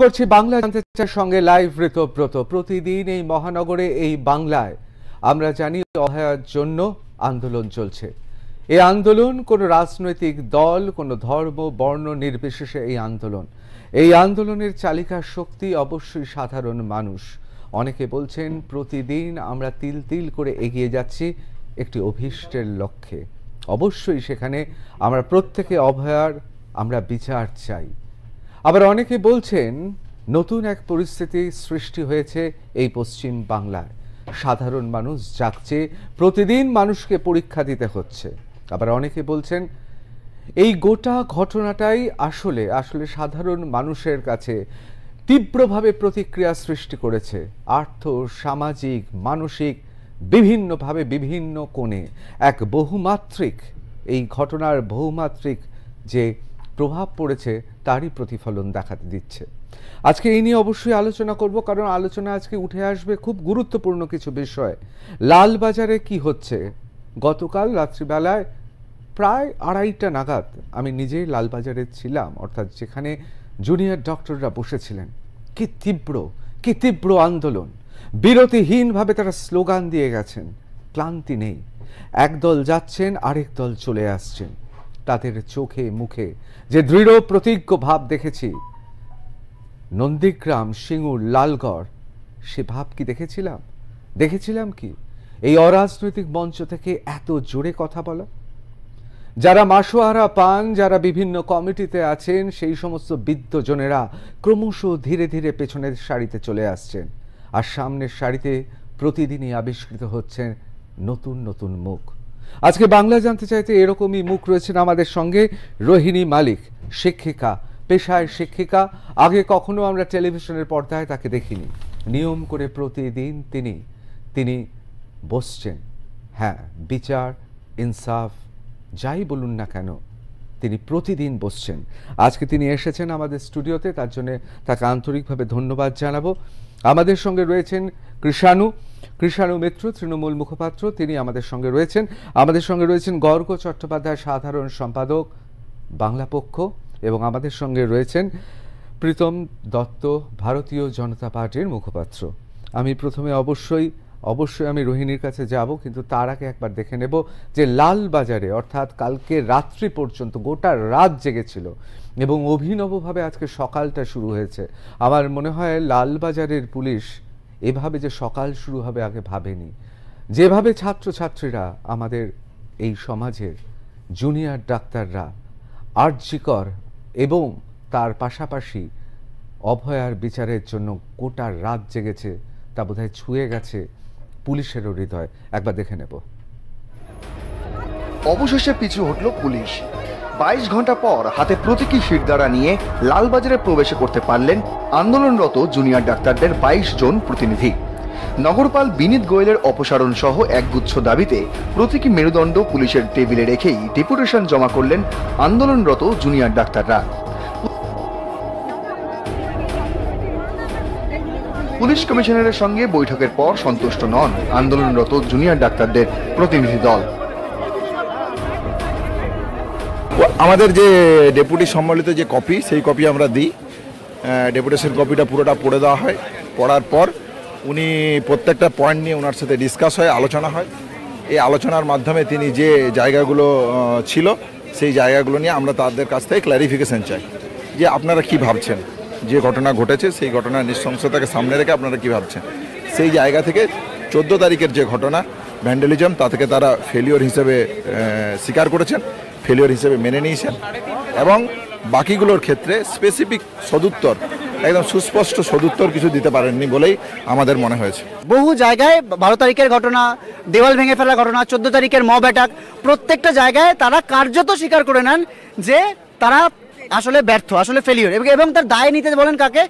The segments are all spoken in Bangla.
করছি বাংলা জানতে চাই সঙ্গে লাইভ ঋতব্রত প্রতিদিন এই মহানগরে এই বাংলায় আমরা জানি অহায়ার জন্য আন্দোলন চলছে এই আন্দোলন কোনো রাজনৈতিক দল কোনো ধর্ম বর্ণ নির্বিশেষে এই আন্দোলন এই আন্দোলনের চালিকা শক্তি অবশ্যই সাধারণ মানুষ অনেকে বলছেন প্রতিদিন আমরা তিল তিল করে এগিয়ে যাচ্ছি একটি অভীষ্টের লক্ষ্যে অবশ্যই সেখানে আমরা প্রত্যেকে অভয়ার আমরা বিচার চাই আবার অনেকে বলছেন নতুন এক পরিস্থিতি সৃষ্টি হয়েছে এই পশ্চিম বাংলায় সাধারণ মানুষ যাচ্ছে প্রতিদিন মানুষকে পরীক্ষা দিতে হচ্ছে আবার অনেকে বলছেন এই গোটা ঘটনাটাই আসলে আসলে সাধারণ মানুষের কাছে তীব্রভাবে প্রতিক্রিয়া সৃষ্টি করেছে আর্থ সামাজিক মানসিক বিভিন্নভাবে বিভিন্ন কোণে এক বহুমাত্রিক এই ঘটনার বহুমাত্রিক যে প্রভাব পড়েছে তারই প্রতিফলন দেখাতে দিচ্ছে আজকে এই নিয়ে অবশ্যই আলোচনা করব কারণ আলোচনা আজকে উঠে আসবে খুব গুরুত্বপূর্ণ কিছু বিষয় লালবাজারে কি হচ্ছে গতকাল রাত্রিবেলায় প্রায় আড়াইটা নাগাদ আমি নিজেই লালবাজারে ছিলাম অর্থাৎ যেখানে জুনিয়র ডক্টররা বসেছিলেন কি তীব্র কি তীব্র আন্দোলন বিরতিহীনভাবে তারা স্লোগান দিয়ে গেছেন ক্লান্তি নেই একদল যাচ্ছেন আরেক দল চলে আসছেন তাদের চোখে মুখে যে দৃঢ় প্রতিজ্ঞ ভাব দেখেছি নন্দীগ্রাম সিঙ্গুর লালগড় সে ভাব কি দেখেছিলাম দেখেছিলাম কি এই অরাজনৈতিক মঞ্চ থেকে এত জোরে কথা বলা যারা মাসোহারা পান যারা বিভিন্ন কমিটিতে আছেন সেই সমস্ত বিদ্যজনেরা ক্রমশ ধীরে ধীরে পেছনের সারিতে চলে আসছেন আর সামনের সারিতে প্রতিদিনই আবিষ্কৃত হচ্ছেন নতুন নতুন মুখ আজকে বাংলা জানতে চাইতে এরকমই মুখ রয়েছেন আমাদের সঙ্গে রোহিণী মালিক শিক্ষিকা পেশায় শিক্ষিকা আগে কখনো আমরা টেলিভিশনের পর্দায় তাকে দেখিনি নিয়ম করে প্রতিদিন তিনি তিনি বসছেন হ্যাঁ বিচার ইনসাফ যাই বলুন না কেন তিনি প্রতিদিন বসছেন আজকে তিনি এসেছেন আমাদের স্টুডিওতে তার জন্য তাকে আন্তরিকভাবে ধন্যবাদ জানাবো আমাদের সঙ্গে রয়েছেন কৃষাণু কৃষাণু মিত্র তৃণমূল মুখপাত্র তিনি আমাদের সঙ্গে রয়েছেন আমাদের সঙ্গে রয়েছেন গর্গ চট্টোপাধ্যায় সাধারণ সম্পাদক বাংলা পক্ষ এবং আমাদের সঙ্গে রয়েছেন প্রীতম দত্ত ভারতীয় জনতা পার্টির মুখপাত্র আমি প্রথমে অবশ্যই অবশ্যই আমি রোহিণীর কাছে যাব কিন্তু তার আগে একবার দেখে নেব যে লাল বাজারে অর্থাৎ কালকে রাত্রি পর্যন্ত গোটা রাত জেগেছিল এবং অভিনবভাবে আজকে সকালটা শুরু হয়েছে আমার মনে হয় লালবাজারের পুলিশ এভাবে যে সকাল শুরু হবে আগে ভাবেনি যেভাবে ছাত্রছাত্রীরা আমাদের এই সমাজের জুনিয়র ডাক্তাররা আর্যিকর এবং তার পাশাপাশি অভয়ার বিচারের জন্য গোটা রাত জেগেছে তা বোধহয় ছুঁয়ে গেছে পুলিশেরও হৃদয় একবার দেখে নেব অবশেষে পিছু হটল পুলিশ বাইশ ঘন্টা পর হাতে প্রতীকী শিরদাঁড়া নিয়ে লালবাজারে প্রবেশ করতে পারলেন আন্দোলনরত জুনিয়র ডাক্তারদের বাইশ জন প্রতিনিধি নগরপাল বিনীত গোয়েলের অপসারণ সহ একগুচ্ছ দাবিতে প্রতীকী মেরুদণ্ড পুলিশের টেবিলে রেখেই ডেপুটেশন জমা করলেন আন্দোলনরত জুনিয়র ডাক্তাররা পুলিশ কমিশনারের সঙ্গে বৈঠকের পর সন্তুষ্ট নন আন্দোলনরত জুনিয়র ডাক্তারদের প্রতিনিধি দল আমাদের যে ডেপুটি সম্মিলিত যে কপি সেই কপি আমরা দিই ডেপুটেশন কপিটা পুরোটা পড়ে দেওয়া হয় পড়ার পর উনি প্রত্যেকটা পয়েন্ট নিয়ে ওনার সাথে ডিসকাস হয় আলোচনা হয় এই আলোচনার মাধ্যমে তিনি যে জায়গাগুলো ছিল সেই জায়গাগুলো নিয়ে আমরা তাদের কাছ থেকে ক্ল্যারিফিকেশান চাই যে আপনারা কি ভাবছেন যে ঘটনা ঘটেছে সেই ঘটনার নৃশংসতাকে সামনে রেখে আপনারা কি ভাবছেন সেই জায়গা থেকে চোদ্দো তারিখের যে ঘটনা ভ্যান্ডালিজম তা থেকে তারা ফেলিওর হিসেবে স্বীকার করেছেন ফেলিওর হিসেবে মেনে নিয়েছেন এবং বাকিগুলোর ক্ষেত্রে স্পেসিফিক সদুত্তর একদম সুস্পষ্ট সদুত্তর কিছু দিতে পারেননি বলেই আমাদের মনে হয়েছে বহু জায়গায় বারো তারিখের ঘটনা দেওয়াল ভেঙে ফেলার ঘটনা চোদ্দ তারিখের মব অ্যাটাক প্রত্যেকটা জায়গায় তারা কার্যত স্বীকার করে নেন যে তারা আসলে ব্যর্থ আসলে ফেলিওর এবং তার দায় নিতে বলেন কাকে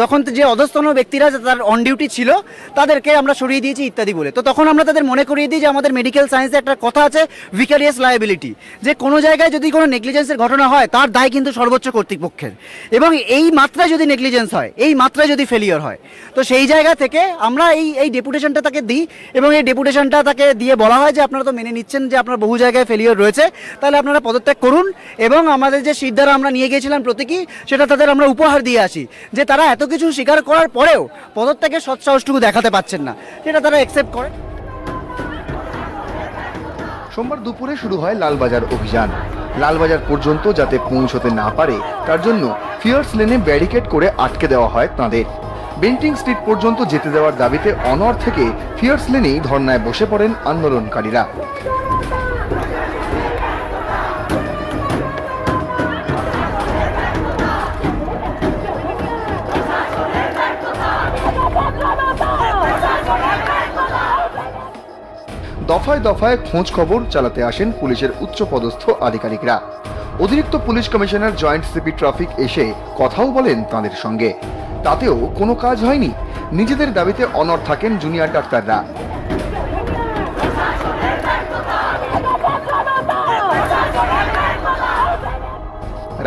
যখন যে অধস্তন ব্যক্তিরা তার অন ডিউটি ছিল তাদেরকে আমরা সরিয়ে দিয়েছি ইত্যাদি বলে তো তখন আমরা তাদের মনে করিয়ে দিই যে আমাদের মেডিকেল সায়েন্সে একটা কথা আছে ভিকারিয়াস লায়াবিলিটি যে কোনো জায়গায় যদি কোনো নেগলিজেন্সের ঘটনা হয় তার দায় কিন্তু সর্বোচ্চ কর্তৃপক্ষের এবং এই মাত্রায় যদি নেগলিজেন্স হয় এই মাত্রায় যদি ফেলিওর হয় তো সেই জায়গা থেকে আমরা এই এই ডেপুটেশনটা তাকে দিই এবং এই ডেপুটেশনটা তাকে দিয়ে বলা হয় যে আপনারা তো মেনে নিচ্ছেন যে আপনার বহু জায়গায় ফেলিওর রয়েছে তাহলে আপনারা পদত্যাগ করুন এবং আমাদের যে সিদ্ধান্ত দ্বারা আমরা নিয়ে গিয়েছিলাম প্রতীকী সেটা তাদের আমরা উপহার দিয়ে আসি যে তারা এত কিছু স্বীকার করার পরেও পদত্যাগের সৎসাহসটুকু দেখাতে পাচ্ছেন না সেটা তারা অ্যাকসেপ্ট করে সোমবার দুপুরে শুরু হয় লালবাজার অভিযান লালবাজার পর্যন্ত যাতে পৌঁছতে না পারে তার জন্য ফিয়ার্স লেনে ব্যারিকেড করে আটকে দেওয়া হয় তাঁদের বেন্টিং স্ট্রিট পর্যন্ত যেতে দেওয়ার দাবিতে অনর থেকে ফিয়ার্স লেনেই ধর্নায় বসে পড়েন আন্দোলনকারীরা দফায় দফায় খোঁজ খবর চালাতে আসেন পুলিশের উচ্চপদস্থ আধিকারিকরা অতিরিক্ত police commissioner joint CP traffic এসে কথাও বলেন তাদের সঙ্গে তাতেও কোনো কাজ হয়নি নিজেদের দাবিতে অনর থাকেন জুনিয়র ডাক্তাররা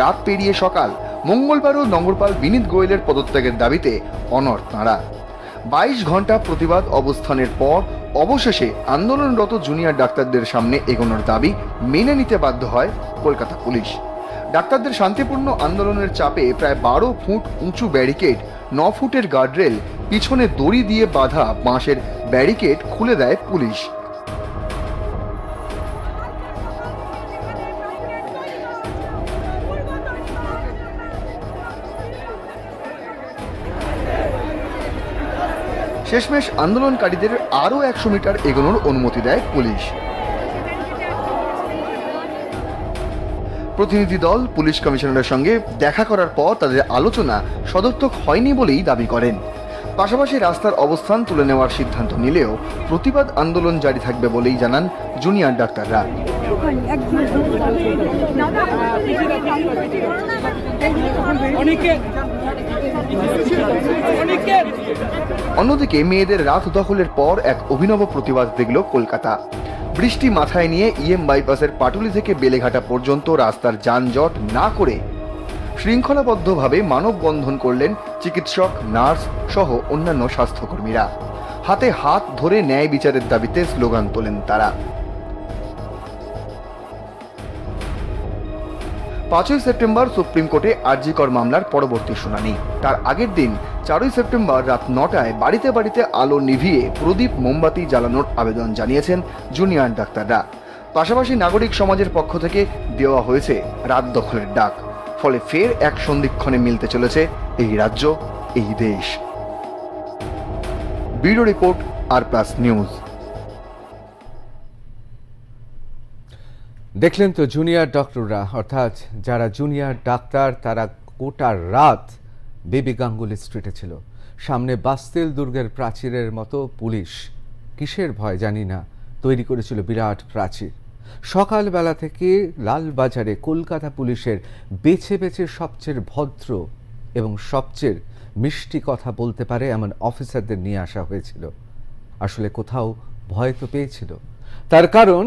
রাত পেরিয়ে সকাল মঙ্গলবারও নগরপাল বিনীত গোয়েলের পদত্যাগের দাবিতে অনর তাঁরা বাইশ ঘন্টা প্রতিবাদ অবস্থানের পর অবশেষে আন্দোলনরত জুনিয়র ডাক্তারদের সামনে এগোনোর দাবি মেনে নিতে বাধ্য হয় কলকাতা পুলিশ ডাক্তারদের শান্তিপূর্ণ আন্দোলনের চাপে প্রায় বারো ফুট উঁচু ব্যারিকেড ন ফুটের গার্ডরেল পিছনে দড়ি দিয়ে বাধা বাঁশের ব্যারিকেড খুলে দেয় পুলিশ শেষমেশ আন্দোলনকারীদের আরও একশো মিটার এগোনোর অনুমতি দেয় পুলিশ প্রতিনিধি দল পুলিশ কমিশনারের সঙ্গে দেখা করার পর তাদের আলোচনা সদর্থক হয়নি বলেই দাবি করেন পাশাপাশি রাস্তার অবস্থান তুলে নেওয়ার সিদ্ধান্ত নিলেও প্রতিবাদ আন্দোলন জারি থাকবে বলেই জানান জুনিয়র ডাক্তাররা অনেকে অন্যদিকে মেয়েদের রাত দখলের পর এক অভিনব প্রতিবাদ দেখল কলকাতা বৃষ্টি মাথায় নিয়ে ইএম e বাইপাসের পাটুলি থেকে বেলেঘাটা পর্যন্ত রাস্তার যানজট না করে শৃঙ্খলাবদ্ধভাবে মানববন্ধন করলেন চিকিৎসক নার্স সহ অন্যান্য স্বাস্থ্যকর্মীরা হাতে হাত ধরে ন্যায় বিচারের দাবিতে স্লোগান তোলেন তারা পাঁচই সেপ্টেম্বর সুপ্রিম কোর্টে আরজিকর মামলার পরবর্তী শুনানি তার আগের দিন চারই সেপ্টেম্বর রাত নটায় বাড়িতে বাড়িতে আলো নিভিয়ে প্রদীপ মোমবাতি জ্বালানোর আবেদন জানিয়েছেন জুনিয়র ডাক্তাররা পাশাপাশি নাগরিক সমাজের পক্ষ থেকে দেওয়া হয়েছে রাত দখলের ডাক ফলে ফের এক সন্ধিক্ষণে মিলতে চলেছে এই রাজ্য এই দেশ ব্যুরো রিপোর্ট আর প্লাস নিউজ দেখলেন তো জুনিয়র ডক্টররা অর্থাৎ যারা জুনিয়র ডাক্তার তারা গোটা রাত বেবি গাঙ্গুলি স্ট্রিটে ছিল সামনে বাস্তেল দুর্গের প্রাচীরের মতো পুলিশ কিসের ভয় জানি না তৈরি করেছিল বিরাট প্রাচীর সকালবেলা থেকে লালবাজারে কলকাতা পুলিশের বেছে বেছে সবচেয়ে ভদ্র এবং সবচেয়ে মিষ্টি কথা বলতে পারে এমন অফিসারদের নিয়ে আসা হয়েছিল আসলে কোথাও ভয় তো পেয়েছিল তার কারণ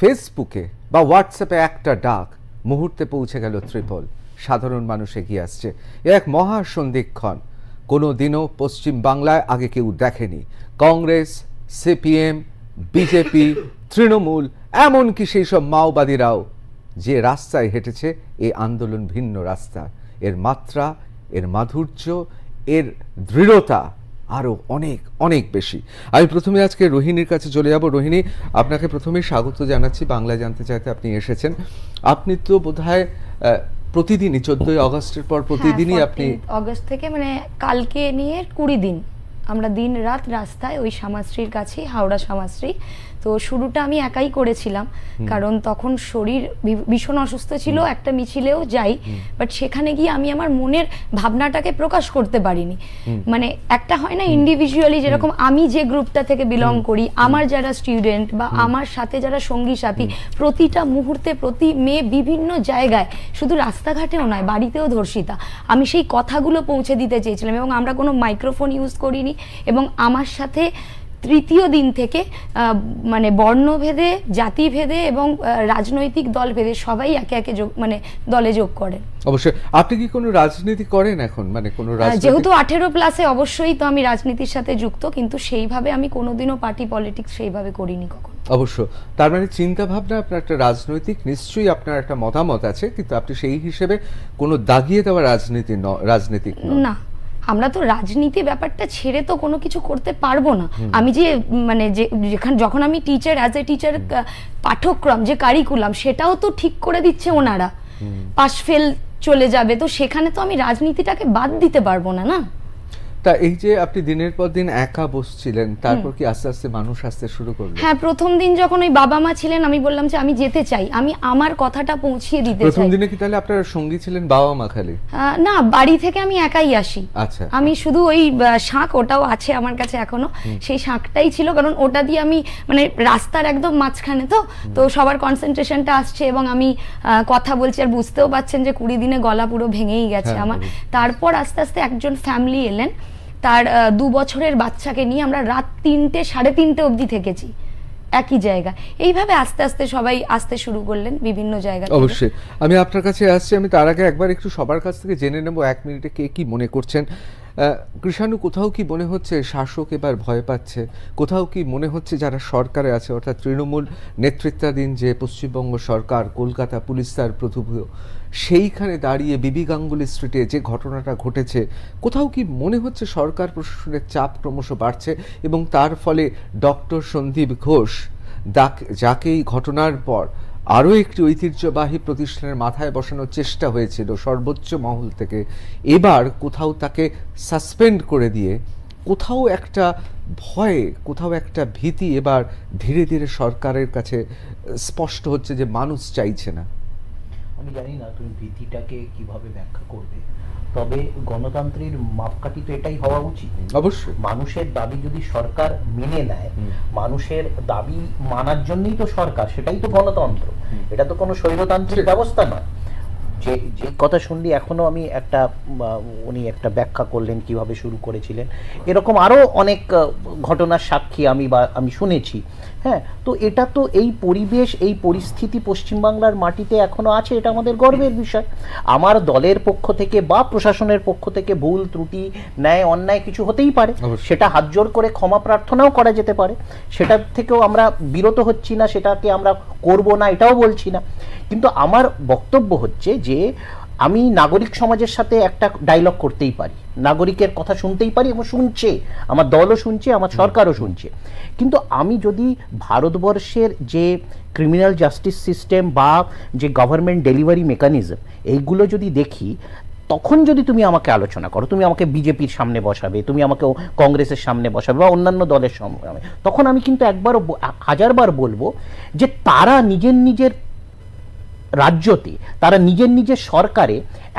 ফেসবুকে বা হোয়াটসঅ্যাপে একটা ডাক মুহূর্তে পৌঁছে গেল ত্রিপল সাধারণ মানুষ এগিয়ে আসছে এ এক মহা সন্ধিক্ষণ কোনো দিনও পশ্চিম বাংলায় আগে কেউ দেখেনি কংগ্রেস সিপিএম বিজেপি তৃণমূল এমনকি সেই সব মাওবাদীরাও যে রাস্তায় হেঁটেছে এই আন্দোলন ভিন্ন রাস্তা এর মাত্রা এর মাধুর্য এর দৃঢ়তা আরও অনেক অনেক বেশি আমি প্রথমে আজকে রোহিণীর কাছে চলে যাব রোহিণী আপনাকে প্রথমে স্বাগত জানাচ্ছি বাংলায় জানতে চাইতে আপনি এসেছেন আপনি তো বোধহয় প্রতিদিনই চোদ্দই অগস্টের পর হ্যাঁ, প্রতিদিনই আপনি অগস্ট থেকে মানে কালকে নিয়ে কুড়ি দিন আমরা দিন রাত রাস্তায় ওই শ্যামাশ্রীর কাছে হাওড়া শ্যামাশ্রী তো শুরুটা আমি একাই করেছিলাম কারণ তখন শরীর ভীষণ অসুস্থ ছিল একটা মিছিলেও যাই বাট সেখানে গিয়ে আমি আমার মনের ভাবনাটাকে প্রকাশ করতে পারিনি মানে একটা হয় না ইন্ডিভিজুয়ালি যেরকম আমি যে গ্রুপটা থেকে বিলং করি আমার যারা স্টুডেন্ট বা আমার সাথে যারা সঙ্গী সাথী প্রতিটা মুহূর্তে প্রতি মেয়ে বিভিন্ন জায়গায় শুধু রাস্তাঘাটেও নয় বাড়িতেও ধর্ষিতা আমি সেই কথাগুলো পৌঁছে দিতে চেয়েছিলাম এবং আমরা কোনো মাইক্রোফোন ইউজ করিনি এবং আমার সাথে তৃতীয় দিন থেকে মানে বর্ণভেদে জাতিভেদে এবং রাজনৈতিক দলভেদে সবাই একে একে যোগ মানে দলে যোগ করেন অবশ্যই আপনি কি কোনো রাজনীতি করেন এখন মানে কোনো যেহেতু আঠেরো প্লাসে অবশ্যই তো আমি রাজনীতির সাথে যুক্ত কিন্তু সেইভাবে আমি কোনোদিনও পার্টি পলিটিক্স সেইভাবে করিনি কখন অবশ্য তার মানে চিন্তা ভাবনা আপনার একটা রাজনৈতিক নিশ্চয়ই আপনার একটা মতামত আছে কিন্তু আপনি সেই হিসেবে কোনো দাগিয়ে দেওয়া রাজনীতি রাজনীতিক না আমরা তো রাজনীতি ব্যাপারটা ছেড়ে তো কোনো কিছু করতে পারবো না আমি যে মানে যে যেখানে যখন আমি টিচার অ্যাজ এ টিচার পাঠ্যক্রম যে কারিকুলাম সেটাও তো ঠিক করে দিচ্ছে ওনারা পাশ ফেল চলে যাবে তো সেখানে তো আমি রাজনীতিটাকে বাদ দিতে পারবো না না তা এই যে আপনি দিনের পর দিন একা বসছিলেন তারপর কি আস্তে আস্তে মানুষ আসতে শুরু করলো হ্যাঁ প্রথম দিন যখন ওই বাবা মা ছিলেন আমি বললাম যে আমি যেতে চাই আমি আমার কথাটা পৌঁছিয়ে দিতে চাই প্রথম দিনে কি তাহলে আপনার সঙ্গী ছিলেন বাবা মা খালি না বাড়ি থেকে আমি একাই আসি আচ্ছা আমি শুধু ওই শাঁখ ওটাও আছে আমার কাছে এখনো সেই শাঁখটাই ছিল কারণ ওটা দিয়ে আমি মানে রাস্তার একদম মাঝখানে তো তো সবার কনসেন্ট্রেশনটা আসছে এবং আমি কথা বলছি আর বুঝতেও পারছেন যে কুড়ি দিনে গলা পুরো ভেঙেই গেছে হ্যাঁ, আমার তারপর আস্তে আস্তে একজন ফ্যামিলি এলেন তার দু বছরের বাচ্চাকে নিয়ে আমরা রাত তিনটে সাড়ে তিনটে অবধি থেকেছি একই জায়গা এইভাবে আস্তে আস্তে সবাই আসতে শুরু করলেন বিভিন্ন জায়গা অবশ্যই আমি আপনার কাছে আসছি আমি তার আগে একবার একটু সবার কাছ থেকে জেনে নেব এক মিনিটে কে কি মনে করছেন কৃষাণু কোথাও কি মনে হচ্ছে শাসক এবার ভয় পাচ্ছে কোথাও কি মনে হচ্ছে যারা সরকারে আছে অর্থাৎ তৃণমূল নেতৃত্বাধীন যে পশ্চিমবঙ্গ সরকার কলকাতা পুলিশ তার প্রথভূয় সেইখানে দাঁড়িয়ে বিবি গাঙ্গুলি স্ট্রিটে যে ঘটনাটা ঘটেছে কোথাও কি মনে হচ্ছে সরকার প্রশাসনের চাপ ক্রমশ বাড়ছে এবং তার ফলে ডক্টর সন্দীপ ঘোষ যাকে এই ঘটনার পর আরও একটি ঐতিহ্যবাহী প্রতিষ্ঠানের মাথায় বসানোর চেষ্টা হয়েছিল সর্বোচ্চ মহল থেকে এবার কোথাও তাকে সাসপেন্ড করে দিয়ে কোথাও একটা ভয়ে কোথাও একটা ভীতি এবার ধীরে ধীরে সরকারের কাছে স্পষ্ট হচ্ছে যে মানুষ চাইছে না আমি জানি না তুমি ভীতিটাকে কিভাবে ব্যাখ্যা করবে তবে গণতন্ত্রের মাপকাঠি তো এটাই হওয়া উচিত অবশ্যই মানুষের দাবি যদি সরকার মেনে নেয় মানুষের দাবি মানার জন্যই তো সরকার সেটাই তো গণতন্ত্র এটা তো কোনো স্বৈরতান্ত্রিক ব্যবস্থা নয় যে যে কথা শুনলি এখনও আমি একটা উনি একটা ব্যাখ্যা করলেন কিভাবে শুরু করেছিলেন এরকম আরও অনেক ঘটনার সাক্ষী আমি বা আমি শুনেছি হ্যাঁ তো এটা তো এই পরিবেশ এই পরিস্থিতি পশ্চিমবাংলার মাটিতে এখনও আছে এটা আমাদের গর্বের বিষয় আমার দলের পক্ষ থেকে বা প্রশাসনের পক্ষ থেকে ভুল ত্রুটি ন্যায় অন্যায় কিছু হতেই পারে সেটা হাত জোর করে ক্ষমা প্রার্থনাও করা যেতে পারে সেটার থেকেও আমরা বিরত হচ্ছি না সেটাকে আমরা করব না এটাও বলছি না কিন্তু আমার বক্তব্য হচ্ছে যে আমি নাগরিক সমাজের সাথে একটা ডায়লগ করতেই পারি নাগরিকের কথা শুনতেই পারি এবং শুনছে আমার দলও শুনছে আমার সরকারও শুনছে কিন্তু আমি যদি ভারতবর্ষের যে ক্রিমিনাল জাস্টিস সিস্টেম বা যে গভর্নমেন্ট ডেলিভারি মেকানিজম এইগুলো যদি দেখি তখন যদি তুমি আমাকে আলোচনা করো তুমি আমাকে বিজেপির সামনে বসাবে তুমি আমাকে কংগ্রেসের সামনে বসাবে বা অন্যান্য দলের সামনে তখন আমি কিন্তু একবারও হাজারবার বলবো যে তারা নিজের নিজের রাজ্যতে তারা নিজের নিজের সরকারে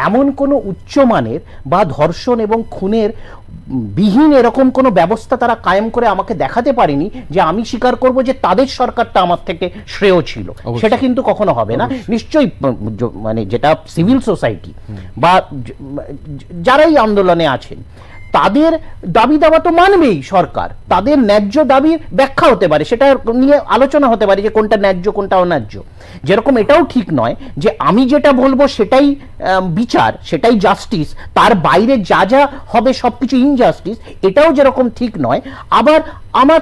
এমন কোনো উচ্চমানের বা ধর্ষণ এবং খুনের বিহীন এরকম কোনো ব্যবস্থা তারা কায়েম করে আমাকে দেখাতে পারেনি যে আমি স্বীকার করব যে তাদের সরকারটা আমার থেকে শ্রেয় ছিল সেটা কিন্তু কখনো হবে না নিশ্চয়ই মানে যেটা সিভিল সোসাইটি বা যারাই আন্দোলনে আছেন তাদের দাবি দাবা তো মানবেই সরকার তাদের ন্যায্য দাবির ব্যাখ্যা হতে পারে সেটা নিয়ে আলোচনা হতে পারে যে কোনটা ন্যায্য কোনটা অন্যায্য যেরকম এটাও ঠিক নয় যে আমি যেটা বলবো সেটাই বিচার সেটাই জাস্টিস তার বাইরে যা যা হবে সব কিছু ইনজাস্টিস এটাও যেরকম ঠিক নয় আবার আমার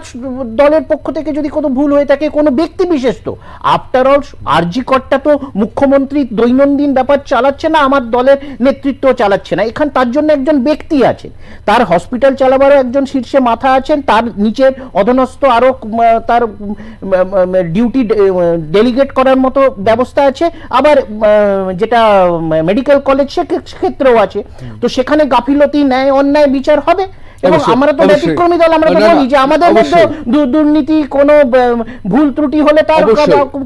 দলের পক্ষ থেকে যদি কোনো ভুল হয়ে থাকে কোনো ব্যক্তি বিশেষ তো আফটার অল আরজি করটা তো মুখ্যমন্ত্রী দৈনন্দিন ব্যাপার চালাচ্ছে না আমার দলের নেতৃত্ব চালাচ্ছে না এখান তার জন্য একজন ব্যক্তি আছেন তার হসপিটাল চালাবারও একজন শীর্ষে মাথা আছেন তার নিচে অধনস্থ আরও তার ডিউটি ডেলিগেট করার মতো ব্যবস্থা আছে আবার যেটা মেডিকেল কলেজ সেক্ষেত্রেও আছে তো সেখানে গাফিলতি ন্যায় অন্যায় বিচার হবে এবং আমরা তো ব্যতিক্রমী দল আমরা তো যে আমাদের মধ্যে দুর্নীতি কোনো ভুল ত্রুটি হলে তার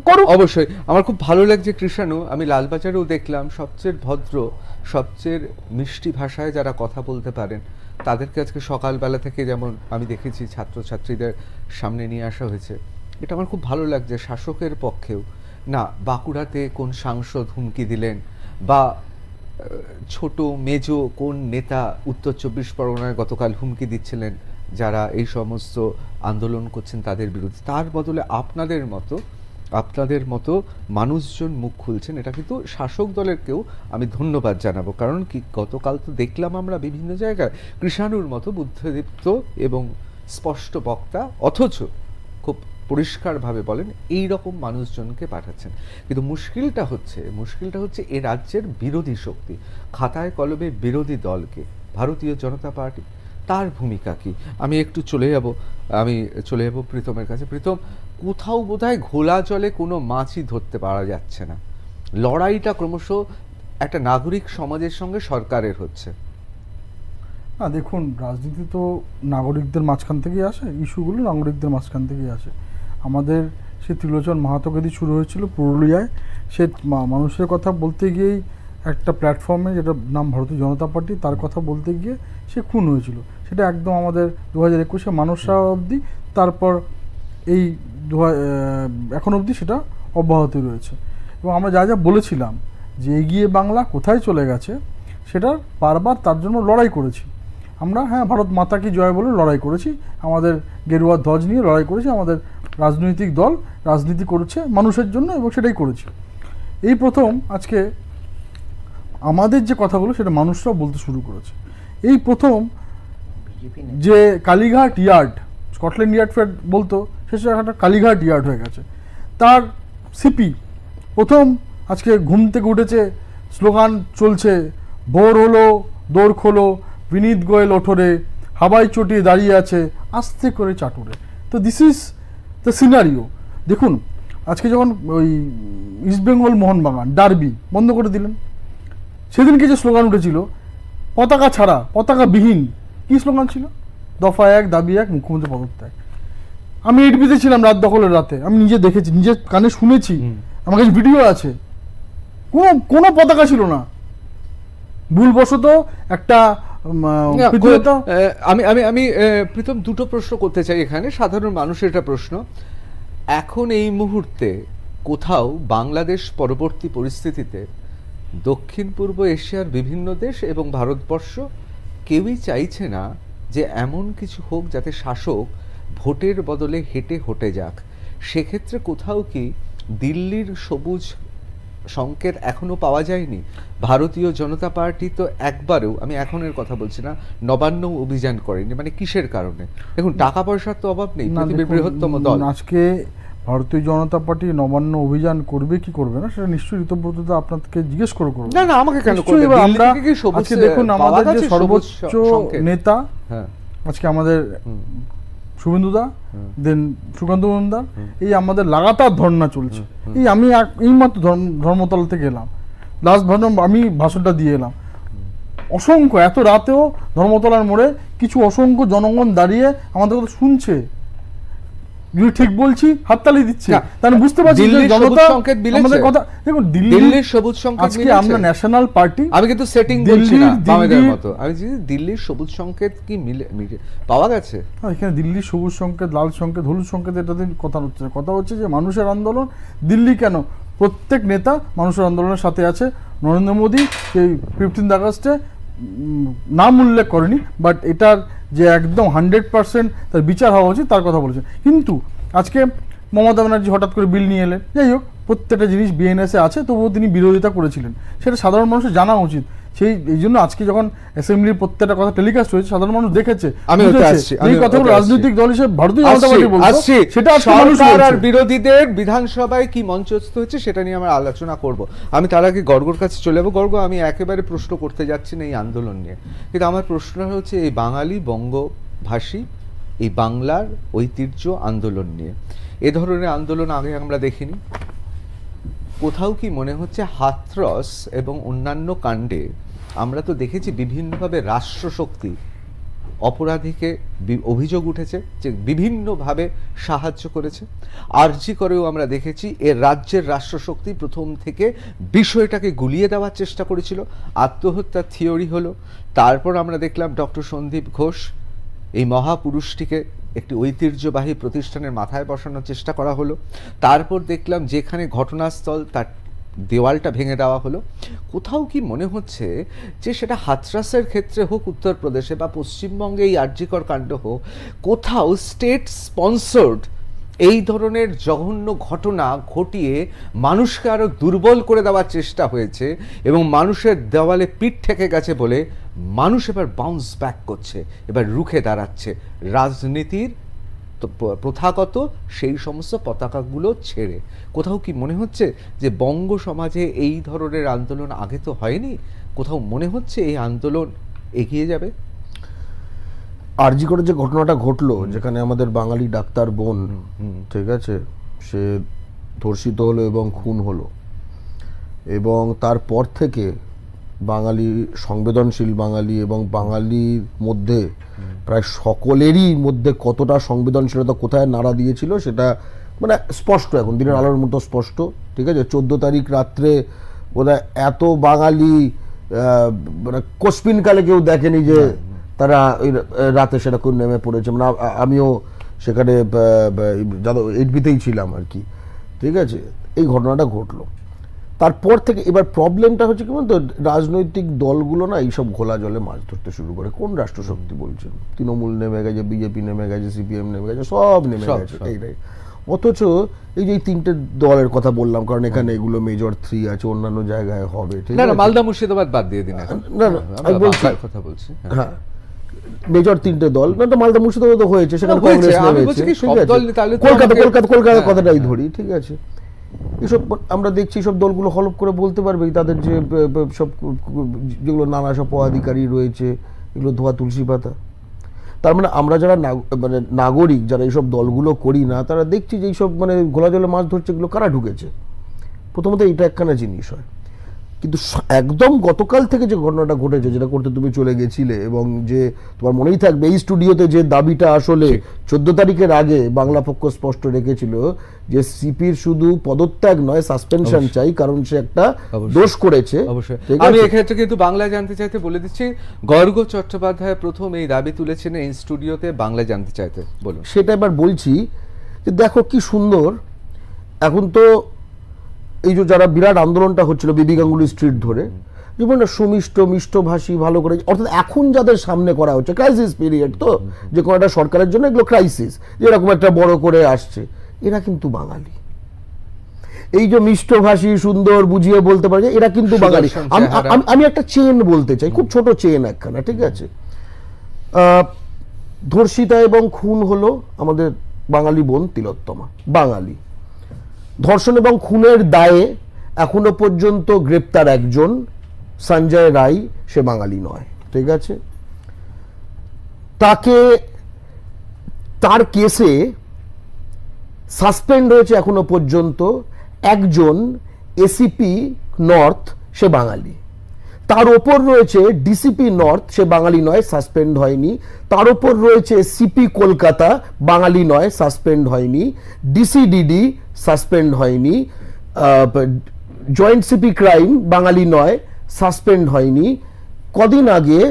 করুক অবশ্যই আমার খুব ভালো লাগছে কৃষাণু আমি লালবাজারেও দেখলাম সবচেয়ে ভদ্র সবচেয়ে মিষ্টি ভাষায় যারা কথা বলতে পারেন তাদেরকে আজকে সকালবেলা থেকে যেমন আমি দেখেছি ছাত্রছাত্রীদের সামনে নিয়ে আসা হয়েছে এটা আমার খুব ভালো লাগছে শাসকের পক্ষেও না বাঁকুড়াতে কোন সাংসদ হুমকি দিলেন বা ছোট মেজো কোন নেতা উত্তর চব্বিশ পরগনায় গতকাল হুমকি দিচ্ছিলেন যারা এই সমস্ত আন্দোলন করছেন তাদের বিরুদ্ধে তার বদলে আপনাদের মতো আপনাদের মতো মানুষজন মুখ খুলছেন এটা কিন্তু শাসক দলেরকেও আমি ধন্যবাদ জানাবো কারণ কি গতকাল তো দেখলাম আমরা বিভিন্ন জায়গায় কৃষাণুর মতো বুদ্ধিদীপ্ত এবং স্পষ্ট বক্তা অথচ খুব পরিষ্কারভাবে বলেন এই রকম মানুষজনকে পাঠাচ্ছেন কিন্তু মুশকিলটা হচ্ছে মুশকিলটা হচ্ছে এ রাজ্যের বিরোধী শক্তি খাতায় কলমে বিরোধী দলকে ভারতীয় জনতা পার্টি তার ভূমিকা কি আমি একটু চলে যাব আমি চলে যাব প্রীতমের কাছে প্রীতম কোথাও বোধহয় ঘোলা জলে কোনো মাছই ধরতে পারা যাচ্ছে না লড়াইটা ক্রমশ একটা নাগরিক সমাজের সঙ্গে সরকারের হচ্ছে না দেখুন রাজনীতি তো নাগরিকদের মাঝখান থেকেই আসে ইস্যুগুলো নাগরিকদের মাঝখান থেকেই আসে আমাদের সে ত্রিলোচন মাহাতকেদি শুরু হয়েছিল পুরুলিয়ায় সে মানুষের কথা বলতে গিয়েই একটা প্ল্যাটফর্মে যেটা নাম ভারতীয় জনতা পার্টি তার কথা বলতে গিয়ে সে খুন হয়েছিল সেটা একদম আমাদের দু হাজার একুশে মানুষ অবধি তারপর এই এখন অবধি সেটা অব্যাহত রয়েছে এবং আমরা যা যা বলেছিলাম যে এগিয়ে বাংলা কোথায় চলে গেছে সেটা বারবার তার জন্য লড়াই করেছি আমরা হ্যাঁ ভারত মাতাকে জয় বলে লড়াই করেছি আমাদের গেরুয়া ধ্বজ নিয়ে লড়াই করেছি আমাদের রাজনৈতিক দল রাজনীতি করেছে মানুষের জন্য এবং সেটাই করেছি এই প্রথম আজকে আমাদের যে কথাগুলো সেটা মানুষরাও বলতে শুরু করেছে এই প্রথম যে কালীঘাট ইয়ার্ড স্কটল্যান্ড ইয়ার্ড ফেড বলতো সে একটা কালীঘাট ইয়ার্ড হয়ে গেছে তার সিপি প্রথম আজকে ঘুম থেকে উঠেছে স্লোগান চলছে বোর হলো দোর খোলো বিনীত গোয়েল ওঠরে হাবাই চটি দাঁড়িয়ে আছে আস্তে করে চাটুরে তো দিস ইজ দ্য সিনারিও দেখুন আজকে যখন ওই ইস্টবেঙ্গল মোহনবাগান ডার্বি বন্ধ করে দিলেন সেদিনকে যে স্লোগান উঠেছিল পতাকা ছাড়া পতাকাবিহীন কী স্লোগান ছিল দফা এক দাবি এক মুখ্যমন্ত্রী পদত্যাগ আমি এডবিতে ছিলাম রাত দখলের রাতে আমি নিজে দেখেছি নিজের কানে শুনেছি আমার কাছে ভিডিও আছে কোনো কোনো পতাকা ছিল না ভুলবশত একটা আমি আমি আমি প্রথম দুটো প্রশ্ন করতে চাই এখানে সাধারণ মানুষের একটা প্রশ্ন এখন এই মুহূর্তে কোথাও বাংলাদেশ পরবর্তী পরিস্থিতিতে দক্ষিণ পূর্ব এশিয়ার বিভিন্ন দেশ এবং ভারতবর্ষ কেউই চাইছে না যে এমন কিছু হোক যাতে শাসক ভোটের বদলে হেঁটে হোটে যাক সেক্ষেত্রে কোথাও কি দিল্লির সবুজ সংকেত এখনো পাওয়া যায়নি ভারতীয় জনতা পার্টি তো একবারেও আমি এখনের কথা বলছি না নবান্ন অভিযান করেনি মানে কিসের কারণে দেখুন টাকা পয়সার তো অভাব নেই পৃথিবীর বৃহত্তম দল আজকে ভারতীয় জনতা পার্টি নবান্ন অভিযান করবে কি করবে না সেটা নিশ্চয়ই ঋতব্রত আপনাকে জিজ্ঞেস করে করবে না না আমাকে কেন করবে আমরা আজকে দেখুন আমাদের যে সর্বোচ্চ নেতা হ্যাঁ। আজকে আমাদের শুভেন্দুদা দেন সুকান্ত মজুমদার এই আমাদের লাগাতার ধর্ণা চলছে এই আমি এই মাত্র ধর্মতলা থেকে এলাম লাস্ট ভাষণ আমি ভাষণটা দিয়ে এলাম অসংখ্য এত রাতেও ধর্মতলার মোড়ে কিছু অসংখ্য জনগণ দাঁড়িয়ে আমাদের কথা শুনছে ঠিক বলছি হাততালি দিচ্ছি তাহলে বুঝতে পারছি সংকেত আমাদের কথা দেখুন দিল্লির সবুজ সংকেত আজকে আমরা ন্যাশনাল পার্টি আমি কিন্তু সেটিং বলছি না মতো আমি দিল্লির সবুজ সংকেত কি মিলে পাওয়া গেছে হ্যাঁ এখানে দিল্লির সবুজ সংকেত লাল সংকেত হলুদ সংকেত এটা কথা হচ্ছে কথা হচ্ছে যে মানুষের আন্দোলন দিল্লি কেন প্রত্যেক নেতা মানুষের আন্দোলনের সাথে আছে নরেন্দ্র মোদী এই ফিফটিন আগস্টে নাম উল্লেখ করেনি বাট এটার যে একদম হান্ড্রেড পার্সেন্ট তার বিচার হওয়া উচিত তার কথা বলেছে কিন্তু আজকে মমতা ব্যানার্জি হঠাৎ করে বিল নিয়ে এলেন যাই হোক প্রত্যেকটা জিনিস বিএনএসে আছে তবুও তিনি বিরোধিতা করেছিলেন সেটা সাধারণ মানুষের জানা উচিত সেই এই জন্য আজকে যখন অ্যাসেম্বলির প্রত্যেকটা কথা টেলিকাস্ট হয়েছে সাধারণ মানুষ দেখেছে আমি এই কথাগুলো রাজনৈতিক দল হিসেবে ভারতীয় জনতা পার্টি বলছে সেটা সরকার আর বিরোধীদের বিধানসভায় কি মঞ্চস্থ হচ্ছে সেটা নিয়ে আমরা আলোচনা করব আমি তার আগে গর্গর কাছে চলে যাবো গর্গ আমি একেবারে প্রশ্ন করতে যাচ্ছি না এই আন্দোলন নিয়ে কিন্তু আমার প্রশ্ন হচ্ছে এই বাঙালি বঙ্গভাষী এই বাংলার ঐতিহ্য আন্দোলন নিয়ে এ ধরনের আন্দোলন আগে আমরা দেখিনি কোথাও কি মনে হচ্ছে হাথরস এবং অন্যান্য কাণ্ডে আমরা তো দেখেছি বিভিন্নভাবে রাষ্ট্রশক্তি অপরাধীকে অভিযোগ উঠেছে যে বিভিন্নভাবে সাহায্য করেছে আর্জি করেও আমরা দেখেছি এ রাজ্যের রাষ্ট্রশক্তি প্রথম থেকে বিষয়টাকে গুলিয়ে দেওয়ার চেষ্টা করেছিল আত্মহত্যার থিওরি হলো তারপর আমরা দেখলাম ডক্টর সন্দীপ ঘোষ এই মহাপুরুষটিকে একটি ঐতিহ্যবাহী প্রতিষ্ঠানের মাথায় বসানোর চেষ্টা করা হলো তারপর দেখলাম যেখানে ঘটনাস্থল তার দেওয়ালটা ভেঙে দেওয়া হলো কোথাও কি মনে হচ্ছে যে সেটা হাথরাসের ক্ষেত্রে হোক উত্তরপ্রদেশে বা পশ্চিমবঙ্গে এই আর্যিকর কাণ্ড হোক কোথাও স্টেট স্পন্সর্ড এই ধরনের জঘন্য ঘটনা ঘটিয়ে মানুষকে আরও দুর্বল করে দেওয়ার চেষ্টা হয়েছে এবং মানুষের দেওয়ালে পিঠ ঠেকে গেছে বলে মানুষ এবার বাউন্স ব্যাক করছে এবার রুখে দাঁড়াচ্ছে রাজনীতির প্রথাগত সেই সমস্ত পতাকাগুলো ছেড়ে কোথাও কি মনে হচ্ছে যে বঙ্গ সমাজে এই ধরনের আন্দোলন আগে তো হয়নি কোথাও মনে হচ্ছে এই আন্দোলন এগিয়ে যাবে আরজি করে যে ঘটনাটা ঘটলো যেখানে আমাদের বাঙালি ডাক্তার বোন ঠিক আছে সে ধর্ষিত হলো এবং খুন হলো এবং তারপর থেকে বাঙালি সংবেদনশীল বাঙালি এবং বাঙালির মধ্যে প্রায় সকলেরই মধ্যে কতটা সংবেদনশীলতা কোথায় নাড়া দিয়েছিল সেটা মানে স্পষ্ট এখন দিনের আলোর মতো স্পষ্ট ঠিক আছে চোদ্দ তারিখ রাত্রে বোধহয় এত বাঙালি মানে কোসপিন কালে কেউ দেখেনি যে তারা রাতে সেরকম নেমে পড়েছে মানে আমিও সেখানে যাদব এইটবিতেই ছিলাম আর কি ঠিক আছে এই ঘটনাটা ঘটলো তারপর থেকে এবার প্রবলেমটা হচ্ছে কি বলতো রাজনৈতিক দলগুলো না এইসব ঘোলা জলে মাছ ধরতে শুরু করে কোন রাষ্ট্রশক্তি বলছেন তৃণমূল নেমে গেছে বিজেপি নেমে গেছে সিপিএম নেমে গেছে সব নেমে গেছে অথচ এই যে তিনটে দলের কথা বললাম কারণ এখানে এগুলো মেজর থ্রি আছে অন্যান্য জায়গায় হবে ঠিক না মালদা মুর্শিদাবাদ বাদ দিয়ে দিন না না হ্যাঁ, আমি বলছি কথা বলছি হ্যাঁ মেজর হ্যাঁ, তিনটে দল না তো মালদা মুর্শিদাবাদ হয়েছে সেখানে কংগ্রেস নেমেছে কলকাতা কলকাতা কলকাতার হ্যাঁ, কথাটাই ধরি ঠিক আছে এসব আমরা দেখছি সব দলগুলো হলপ করে বলতে পারবে তাদের যে সব যেগুলো নানা সব পদাধিকারী রয়েছে এগুলো ধোয়া তুলসী পাতা তার মানে আমরা যারা মানে নাগরিক যারা এইসব দলগুলো করি না তারা দেখছি যে এইসব মানে ঘোলা জলে মাছ ধরছে এগুলো কারা ঢুকেছে প্রথমত এটা একখানা জিনিস হয় কিন্তু একদম গতকাল থেকে যে ঘটনাটা ঘটেছে যেটা করতে তুমি চলে গেছিলে এবং যে তোমার মনেই থাকবে এই স্টুডিওতে যে দাবিটা আসলে চোদ্দ তারিখের আগে বাংলা পক্ষ স্পষ্ট রেখেছিল যে সিপির শুধু পদত্যাগ নয় সাসপেনশন চাই কারণ সে একটা দোষ করেছে আমি এক্ষেত্রে কিন্তু বাংলা জানতে চাইতে বলে দিচ্ছি গর্গ চট্টোপাধ্যায় প্রথম এই দাবি তুলেছেন এই স্টুডিওতে বাংলা জানতে চাইতে বলুন সেটা এবার বলছি যে দেখো কি সুন্দর এখন তো এই যে যারা বিরাট আন্দোলনটা হচ্ছিল বিবি গাঙ্গুলি স্ট্রিট ধরে যেমন সুমিষ্ট মিষ্টভাষী ভালো করে অর্থাৎ এখন যাদের সামনে করা হচ্ছে ক্রাইসিস পিরিয়ড তো যে কোনো একটা সরকারের জন্য এগুলো ক্রাইসিস যে এরকম একটা বড় করে আসছে এরা কিন্তু বাঙালি এই যে মিষ্টভাষী সুন্দর বুঝিয়ে বলতে পারে এরা কিন্তু বাঙালি আমি একটা চেন বলতে চাই খুব ছোট চেন একখানা ঠিক আছে ধর্ষিতা এবং খুন হলো আমাদের বাঙালি বোন তিলোত্তমা বাঙালি ধর্ষণ এবং খুনের দায়ে এখনো পর্যন্ত গ্রেপ্তার একজন সঞ্জয় রায় সে বাঙালি নয় ঠিক আছে তাকে তার কেসে সাসপেন্ড হয়েছে এখনো পর্যন্ত একজন এসিপি নর্থ সে বাঙালি তার ওপর রয়েছে ডিসিপি নর্থ সে বাঙালি নয় সাসপেন্ড হয়নি তার ওপর রয়েছে সিপি কলকাতা বাঙালি নয় সাসপেন্ড হয়নি ডিসিডিডি সাসপেন্ড হয়নি জয়েন্ট সিপি ক্রাইম বাঙালি নয় সাসপেন্ড হয়নি কদিন আগে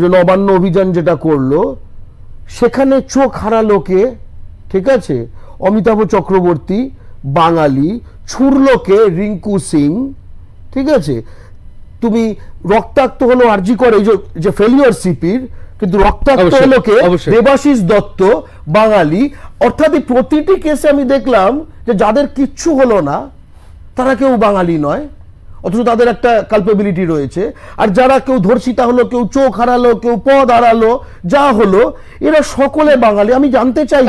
যে নবান্ন অভিযান যেটা করলো সেখানে চোখ হারালোকে ঠিক আছে অমিতাভ চক্রবর্তী বাঙালি ছুরলোকে রিঙ্কু সিং ঠিক আছে তুমি রক্তাক্ত হলো আরজি করে যে ফেলিওর সিপির কিন্তু রক্তাক্ত হলোকে দেবাশিস দত্ত বাঙালি অর্থাৎ এই প্রতিটি কেসে আমি দেখলাম যে যাদের কিচ্ছু হলো না তারা কেউ বাঙালি নয় অথচ তাদের একটা কালপেবিলিটি রয়েছে আর যারা কেউ ধর্ষিতা হলো কেউ চোখ হারালো কেউ পদ হারালো যা হলো এরা সকলে বাঙালি আমি জানতে চাই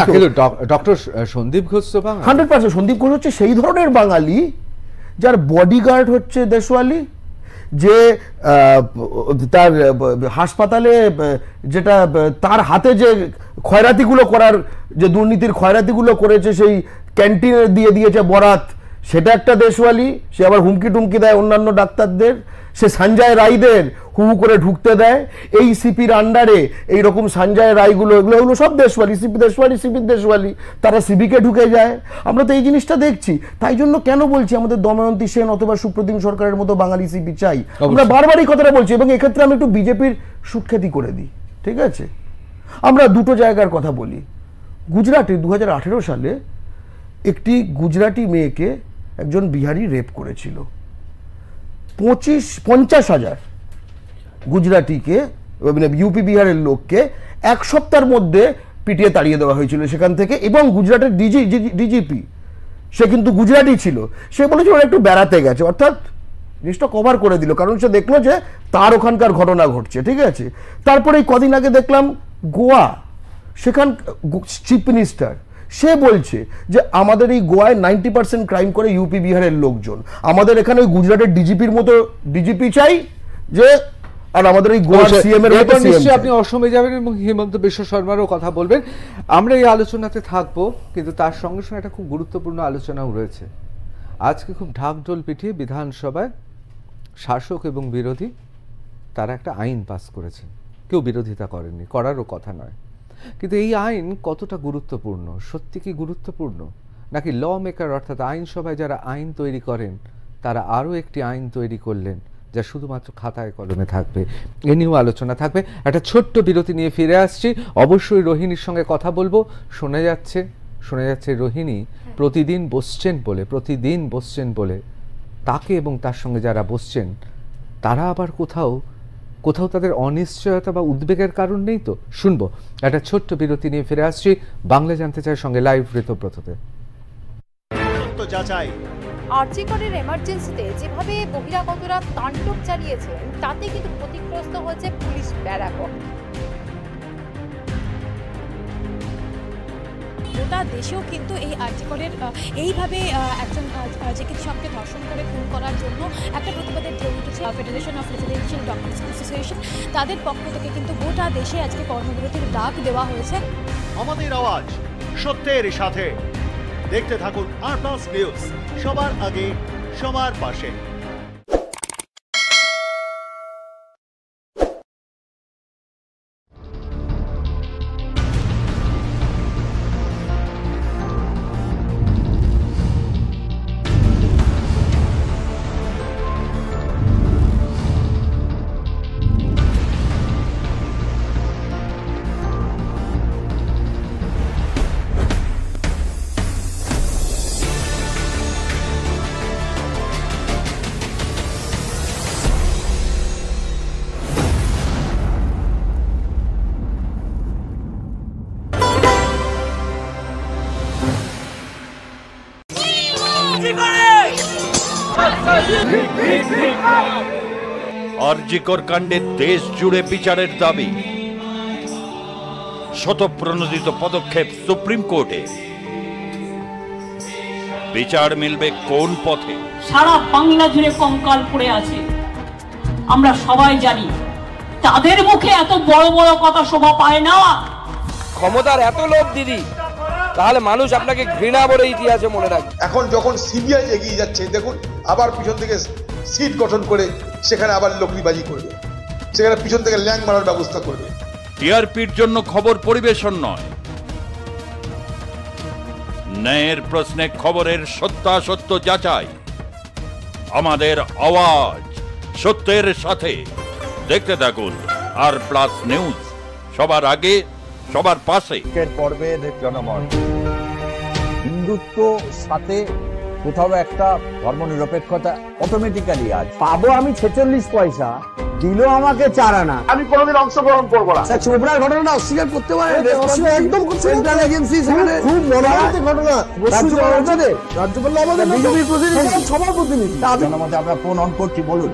doctor Sandip Ghosh hundred percent Sandip Ghosh হচ্ছে সেই ধরনের বাঙালি যার বডিগার্ড হচ্ছে দেশওয়ালি যে তার হাসপাতালে যেটা তার হাতে যে খয়রাতিগুলো করার যে দুর্নীতির খয়রাতিগুলো করেছে সেই ক্যান্টিনে দিয়ে দিয়েছে বরাত সেটা একটা দেশওয়ালি সে আবার হুমকি টুমকি দেয় অন্যান্য ডাক্তারদের সে সঞ্জয় রায়দের হু করে ঢুকতে দেয় এই সিপির আন্ডারে এই রকম সঞ্জয় রায়গুলো এগুলো হলো সব দেশওয়ালি সিপি দেশওয়ালি সিপির দেশওয়ালি তারা সিবিকে ঢুকে যায় আমরা তো এই জিনিসটা দেখছি তাই জন্য কেন বলছি আমাদের দময়ন্তী সেন অথবা সুপ্রতিম সরকারের মতো বাঙালি সিপি চাই আমরা বারবারই কথাটা বলছি এবং এক্ষেত্রে আমি একটু বিজেপির সুখ্যাতি করে দিই ঠিক আছে আমরা দুটো জায়গার কথা বলি গুজরাটে দু সালে একটি গুজরাটি মেয়েকে একজন বিহারি রেপ করেছিল পঁচিশ পঞ্চাশ হাজার গুজরাটিকে মানে ইউপি বিহারের লোককে এক সপ্তাহের মধ্যে পিটিয়ে তাড়িয়ে দেওয়া হয়েছিল সেখান থেকে এবং গুজরাটের ডিজি ডিজিপি সে কিন্তু গুজরাটি ছিল সে বলেছে ওরা একটু বেড়াতে গেছে অর্থাৎ জিনিসটা কভার করে দিল কারণ সে দেখলো যে তার ওখানকার ঘটনা ঘটছে ঠিক আছে তারপরে এই কদিন আগে দেখলাম গোয়া সেখান চিফ মিনিস্টার সে বলছে যে আমাদের এই গোয়ায় নাইনটি পার্সেন্ট ক্রাইম করে ইউপি বিহারের লোকজন আমাদের এখানে ওই গুজরাটের ডিজিপির মতো ডিজিপি চাই যে আর আমাদের এই গোয়ার সিএম এর নিশ্চয়ই আপনি অসমে যাবেন এবং হিমন্ত বিশ্ব শর্মারও কথা বলবেন আমরা এই আলোচনাতে থাকবো কিন্তু তার সঙ্গে সঙ্গে একটা খুব গুরুত্বপূর্ণ আলোচনাও রয়েছে আজকে খুব ঢাকঢোল পিটিয়ে বিধানসভায় শাসক এবং বিরোধী তারা একটা আইন পাস করেছেন কেউ বিরোধিতা করেননি করারও কথা নয় কিন্তু এই আইন কতটা গুরুত্বপূর্ণ সত্যি কি গুরুত্বপূর্ণ নাকি ল মেকার অর্থাৎ আইনসভায় যারা আইন তৈরি করেন তারা আরও একটি আইন তৈরি করলেন যা শুধুমাত্র খাতায় কলমে থাকবে এ নিয়েও আলোচনা থাকবে একটা ছোট্ট বিরতি নিয়ে ফিরে আসছি অবশ্যই রোহিণীর সঙ্গে কথা বলবো শোনা যাচ্ছে শোনা যাচ্ছে রোহিণী হ্যাঁ। প্রতিদিন বসছেন বলে প্রতিদিন বসছেন বলে তাকে এবং তার সঙ্গে যারা বসছেন তারা আবার কোথাও কোথাও তাদের অনিশ্চয়তা বা উদ্বেগের কারণ নেই তো শুনবো একটা ছোট্ট বিরতি নিয়ে ফিরে আসছি বাংলা জানতে চাই সঙ্গে লাইভ ঋতব্রততে যাচাই আর্চিকরের এমার্জেন্সিতে যেভাবে বহিরাগতরা তাণ্ডব চালিয়েছেন তাতে কিন্তু ক্ষতিগ্রস্ত হয়েছে পুলিশ ব্যারাকর গোটা দেশেও কিন্তু এই আর্টিকলের এইভাবে একজন চিকিৎসককে ধর্ষণ করে খুন করার জন্য একটা প্রতিবাদের ঢেউ উঠেছে federation of residential doctors association তাদের পক্ষ থেকে কিন্তু গোটা দেশে আজকে কর্মবিরতির ডাক দেওয়া হয়েছে আমাদের আওয়াজ সত্যের সাথে দেখতে থাকুন আর প্লাস নিউজ সবার আগে সবার পাশে কার্যকর কাণ্ডে দেশ জুড়ে বিচারের দাবি শতপ্রণোদিত পদক্ষেপ সুপ্রিম কোর্টে বিচার মিলবে কোন পথে সারা বাংলা জুড়ে কঙ্কাল পড়ে আছে আমরা সবাই জানি তাদের মুখে এত বড় বড় কথা শোভা পায় না ক্ষমতার এত লোভ দিদি তাহলে মানুষ আপনাকে ঘৃণা বলে ইতিহাসে মনে রাখবে এখন যখন সিবিআই এগিয়ে যাচ্ছে দেখুন আবার পিছন থেকে সিট গঠন করে সেখানে আবার লকড়িবাজি করবে সেখানে পিছন থেকে ল্যাং মারার ব্যবস্থা করবে টিআরপির জন্য খবর পরিবেশন নয় ন্যায়ের প্রশ্নে খবরের সত্যাসত্য যাচাই আমাদের আওয়াজ সত্যের সাথে দেখতে থাকুন আর প্লাস নিউজ সবার আগে সবার পাশে পর্বে জনমত হিন্দুত্ব সাথে কোথাও একটা ধর্ম নিরপেক্ষতা অটোমেটিক্যালি আছে পাবো আমি ছেচল্লিশ পয়সা দিল আমাকে চার আনা আমি কোনোদিন অংশগ্রহণ করবো না স্যার চোপড়ার ঘটনাটা অস্বীকার করতে পারে একদম সেন্ট্রাল এজেন্সি সেখানে খুব বড় ঘটনা রাজ্যপাল আমাদের বিজেপির প্রতিনিধি সবার প্রতিনিধি জনমতে আমরা কোন অঙ্কটি বলুন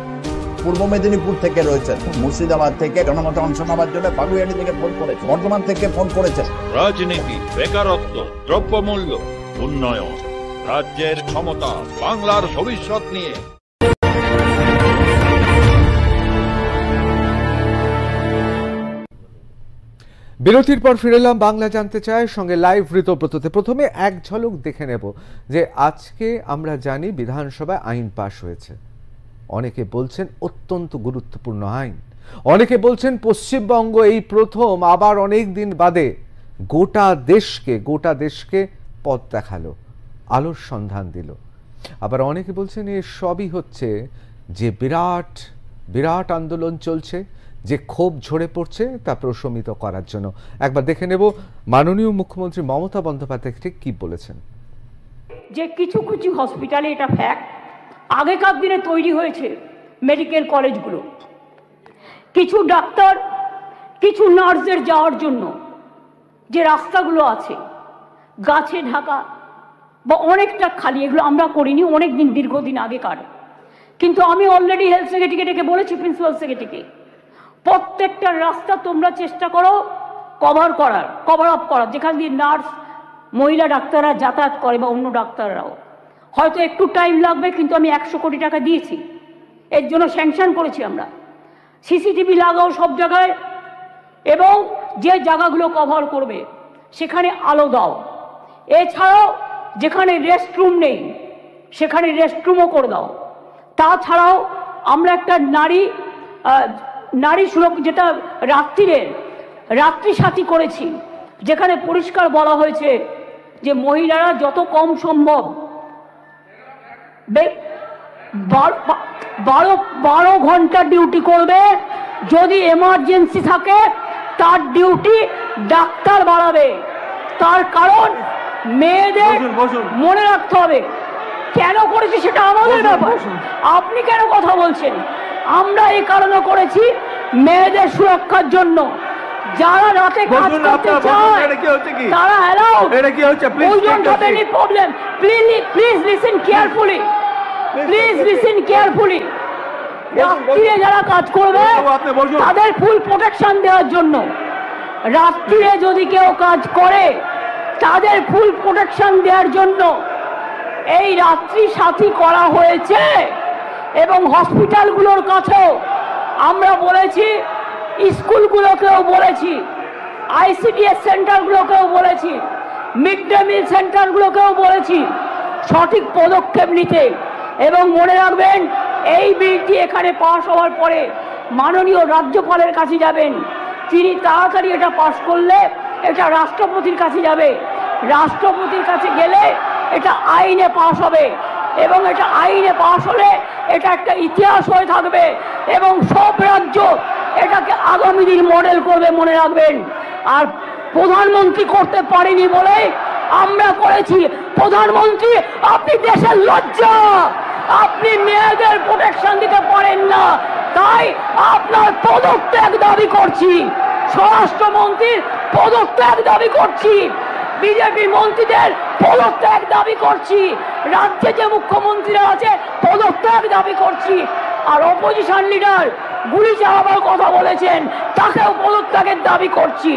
পূর্ব মেদিনীপুর থেকে রয়েছেন মুর্শিদাবাদ থেকে জনমত অংশ নেওয়ার জন্য বাগুইয়াটি থেকে ফোন করেছে বর্ধমান থেকে ফোন করেছেন রাজনীতি বেকারত্ব দ্রব্যমূল্য উন্নয়ন রাজ্যের ক্ষমতা বাংলার ভবিষ্যৎ নিয়ে বিরতির পর ফিরেলাম বাংলা জানতে চাই সঙ্গে লাইভ ঋতব্রততে প্রথমে এক ঝলক দেখে নেব যে আজকে আমরা জানি বিধানসভায় আইন পাশ হয়েছে অনেকে বলছেন অত্যন্ত গুরুত্বপূর্ণ আইন অনেকে বলছেন পশ্চিমবঙ্গ এই প্রথম আবার অনেক দিন বাদে গোটা দেশকে গোটা দেশকে পথ দেখালো আলোর সন্ধান দিল আবার অনেকে বলছেন এ সবই হচ্ছে যে বিরাট বিরাট আন্দোলন চলছে যে ক্ষোভ ঝরে পড়ছে তা প্রশমিত করার জন্য একবার দেখে নেব মাননীয় মুখ্যমন্ত্রী মমতা বন্দ্যোপাধ্যায় ঠিক কী বলেছেন যে কিছু কিছু হসপিটালে এটা ফ্যাক্ট আগেকার দিনে তৈরি হয়েছে মেডিকেল কলেজগুলো কিছু ডাক্তার কিছু নার্সদের যাওয়ার জন্য যে রাস্তাগুলো আছে গাছে ঢাকা বা অনেকটা খালি এগুলো আমরা করিনি অনেক দিন দীর্ঘদিন আগেকার কিন্তু আমি অলরেডি হেলথ সেক্রেটারিকে ডেকে বলেছি প্রিন্সিপাল সেক্রেটারিকে প্রত্যেকটা রাস্তা তোমরা চেষ্টা করো কভার করার কভার আপ করার যেখান দিয়ে নার্স মহিলা ডাক্তাররা যাতায়াত করে বা অন্য ডাক্তাররাও হয়তো একটু টাইম লাগবে কিন্তু আমি একশো কোটি টাকা দিয়েছি এর জন্য স্যাংশন করেছি আমরা সিসিটিভি লাগাও সব জায়গায় এবং যে জায়গাগুলো কভার করবে সেখানে আলো দাও এছাড়াও যেখানে রেস্টরুম নেই সেখানে রেস্টরুমও করে দাও তাছাড়াও আমরা একটা নারী নারী সুরক্ষ যেটা রাত্রিরের রাত্রি সাথী করেছি যেখানে পরিষ্কার বলা হয়েছে যে মহিলারা যত কম সম্ভব বারো বারো ঘন্টা ডিউটি করবে যদি এমার্জেন্সি থাকে তার ডিউটি ডাক্তার বাড়াবে তার কারণ মেয়েদের মনে রাখতে হবে কেন করেছি সেটা আমাদের ব্যাপার আপনি কেন কথা বলছেন আমরা এই কারণে করেছি মেয়েদের সুরক্ষার জন্য যারা রাতে কাজ করতে চায় তারা এলাও এটা কি হচ্ছে please any problem please please listen carefully please listen carefully রাত্রিরে যারা কাজ করবে তাদের ফুল প্রোটেকশন দেওয়ার জন্য রাত্রিরে যদি কেউ কাজ করে তাদের ফুল প্রোটেকশন দেওয়ার জন্য এই রাত্রি সাথী করা হয়েছে এবং হসপিটালগুলোর কাছেও আমরা বলেছি স্কুলগুলোকেও বলেছি আইসিডিএস সেন্টারগুলোকেও বলেছি মিড ডে মিল সেন্টারগুলোকেও বলেছি সঠিক পদক্ষেপ নিতে এবং মনে রাখবেন এই বিলটি এখানে পাশ হওয়ার পরে মাননীয় রাজ্যপালের কাছে যাবেন তিনি তাড়াতাড়ি এটা পাশ করলে এটা রাষ্ট্রপতির কাছে যাবে রাষ্ট্রপতির কাছে গেলে এটা আইনে পাশ হবে এবং এটা আইনে পাশ হলে এটা একটা ইতিহাস হয়ে থাকবে এবং সব রাজ্য এটাকে আগামী দিন মডেল করবে মনে রাখবেন আর প্রধানমন্ত্রী করতে পারেনি বলে আমরা করেছি প্রধানমন্ত্রী আপনি দেশের লজ্জা আপনি মেয়েদের প্রোটেকশন দিতে পারেন না তাই আপনার পদত্যাগ দাবি করছি স্বরাষ্ট্রমন্ত্রীর পদত্যাগ দাবি করছি বিজেপি মন্ত্রীদের পদত্যাগ দাবি করছি রাজ্যে যে মুখ্যমন্ত্রীরা আছে পদত্যাগ দাবি করছি আর অপোজিশন লিডার গুলি চালাবার কথা বলেছেন তাকেও পদত্যাগের দাবি করছি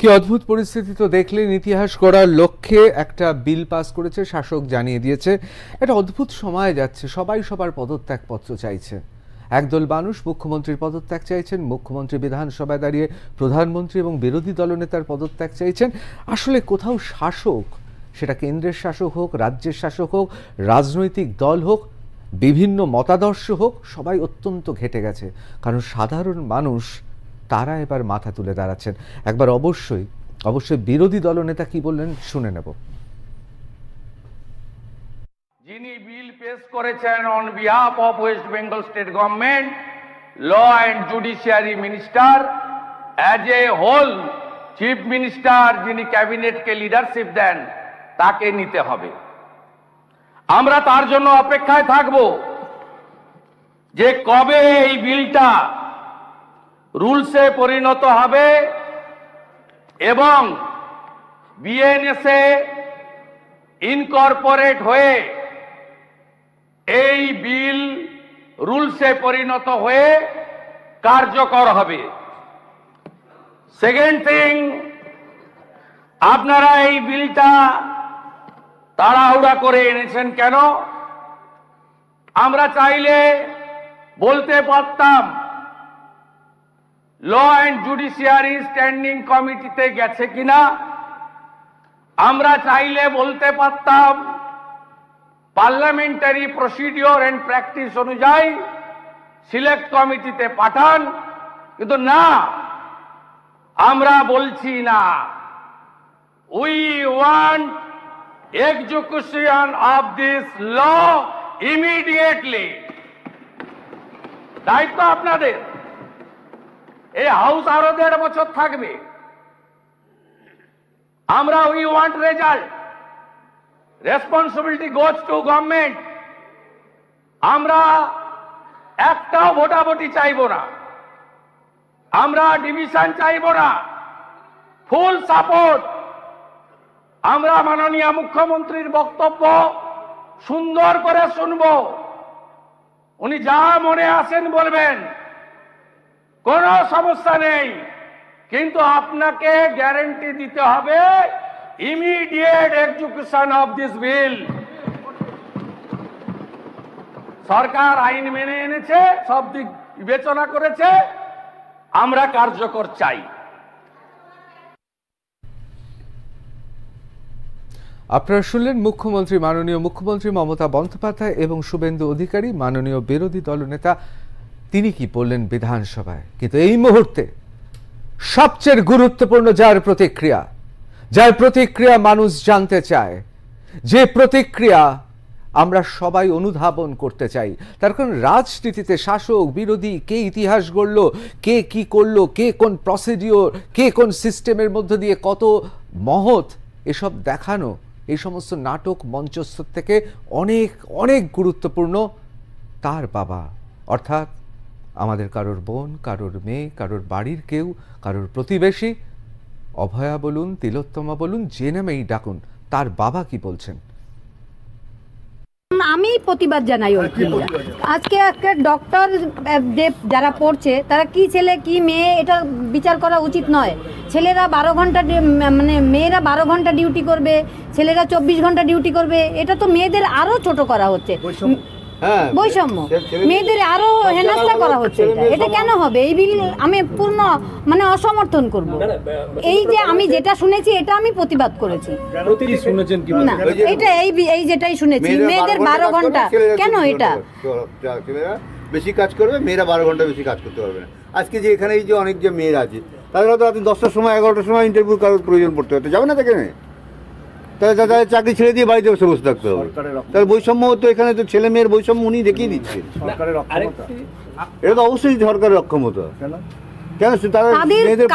কি অদ্ভুত পরিস্থিতি তো দেখলেন ইতিহাস গড়ার লক্ষ্যে একটা বিল পাস করেছে শাসক জানিয়ে দিয়েছে একটা অদ্ভুত সময় যাচ্ছে সবাই সবার পদত্যাগপত্র চাইছে একদল মানুষ মুখ্যমন্ত্রীর পদত্যাগ চাইছেন মুখ্যমন্ত্রী বিধানসভায় দাঁড়িয়ে প্রধানমন্ত্রী এবং বিরোধী দলনেতার পদত্যাগ চাইছেন আসলে কোথাও শাসক সেটা কেন্দ্রের শাসক হোক রাজ্যের শাসক হোক রাজনৈতিক দল হোক বিভিন্ন মতাদর্শ হোক সবাই অত্যন্ত ঘেটে গেছে কারণ সাধারণ মানুষ তারা এবার মাথা তুলে দাঁড়াচ্ছেন একবার অবশ্যই অবশ্যই বিরোধী দলনেতা কি বললেন শুনে নেব যিনি বিল পেশ করেছেন on behalf of West Bengal state government law and judiciary minister as a whole chief minister যিনি ক্যাবিনেটকে লিডারশিপ দেন তাকে নিতে হবে আমরা তার জন্য অপেক্ষায় থাকব যে কবে এই বিলটা রুলসে পরিণত হবে এবং বিএনএসএ ইনকর্পোরেট হয়ে এই বিল রুলসে পরিণত হয়ে কার্যকর হবে সেকেন্ড থিং আপনারা এই বিলটা তাড়াহুড়া করে এনেছেন কেন আমরা চাইলে বলতে পারতাম ল অ্যান্ড জুডিশিয়ারি স্ট্যান্ডিং কমিটিতে গেছে কিনা আমরা চাইলে বলতে পারতাম পার্লামেন্টারি প্রসিডিওর অ্যান্ড প্র্যাকটিস অনুযায়ী সিলেক্ট কমিটিতে পাঠান কিন্তু না আমরা বলছি না we want execution of this law immediately দায়িত্ব আপনাদের এই হাউস আরো দেড় বছর থাকবে আমরা we want result responsibility goes to government আমরা একটাও ভোটাভুটি চাইব না আমরা ডিভিশন চাইব না ফুল সাপোর্ট আমরা মাননীয় মুখ্যমন্ত্রীর বক্তব্য সুন্দর করে শুনব উনি যা মনে আসেন বলবেন কোনো সমস্যা নেই কিন্তু আপনাকে গ্যারেন্টি দিতে হবে immediate execution of this bill সরকার আইন মেনে এনেছে সব দিক বিবেচনা করেছে আমরা কার্যকর চাই আপনারা শুনলেন মুখ্যমন্ত্রী মাননীয় মুখ্যমন্ত্রী মমতা বন্দ্যোপাধ্যায় এবং শুভেন্দু অধিকারী মাননীয় বিরোধী দলনেতা তিনি কি বললেন বিধানসভায় কিন্তু এই মুহূর্তে সবচেয়ে গুরুত্বপূর্ণ যার প্রতিক্রিয়া যার প্রতিক্রিয়া মানুষ জানতে চায় যে প্রতিক্রিয়া আমরা সবাই অনুধাবন করতে চাই তার কারণ রাজনীতিতে শাসক বিরোধী কে ইতিহাস গড়ল কে কি করলো কে কোন প্রসিডিওর কে কোন সিস্টেমের মধ্য দিয়ে কত মহৎ এসব দেখানো এই সমস্ত নাটক মঞ্চস্থ থেকে অনেক অনেক গুরুত্বপূর্ণ তার বাবা অর্থাৎ আমাদের কারোর বোন কারোর মেয়ে কারোর বাড়ির কেউ কারোর প্রতিবেশী অভয়া বলুন তিলোত্তমা বলুন যে নামেই ডাকুন তার বাবা কি বলছেন আমি প্রতিবাদ জানাই আজকে একটা ডক্টর যে যারা পড়ছে তারা কি ছেলে কি মেয়ে এটা বিচার করা উচিত নয় ছেলেরা বারো ঘন্টা মানে মেয়েরা বারো ঘন্টা ডিউটি করবে ছেলেরা চব্বিশ ঘন্টা ডিউটি করবে এটা তো মেয়েদের আরও ছোট করা হচ্ছে হ্যাঁ, বৈষম্য মেয়েদের আরো হেনাস্তা করা হচ্ছে এটা কেন হবে এই বিল আমি পূর্ণ মানে অসমর্থন করব এই যে আমি যেটা শুনেছি এটা আমি প্রতিবাদ করেছি না এটা এই এই যেটাই শুনেছি মেয়েদের বারো ঘন্টা কেন এটা বেশি কাজ করবে মেয়েরা বারো ঘন্টা বেশি কাজ করতে পারবে না আজকে যে এখানে এই যে অনেক যে মেয়েরা আছে তাদের হয়তো আপনি দশটার সময় এগারোটার সময় ইন্টারভিউ কারোর প্রয়োজন পড়তে হতে যাবে না তাকে তাহলে তাদের চাকরি ছেড়ে দিয়ে বাড়িতে বসে বসে থাকতে হবে তাহলে বৈষম্য তো এখানে তো ছেলে মেয়ের বৈষম্য উনি দেখিয়ে দিচ্ছে এটা তো অবশ্যই সরকারের অক্ষমতা কেন তারা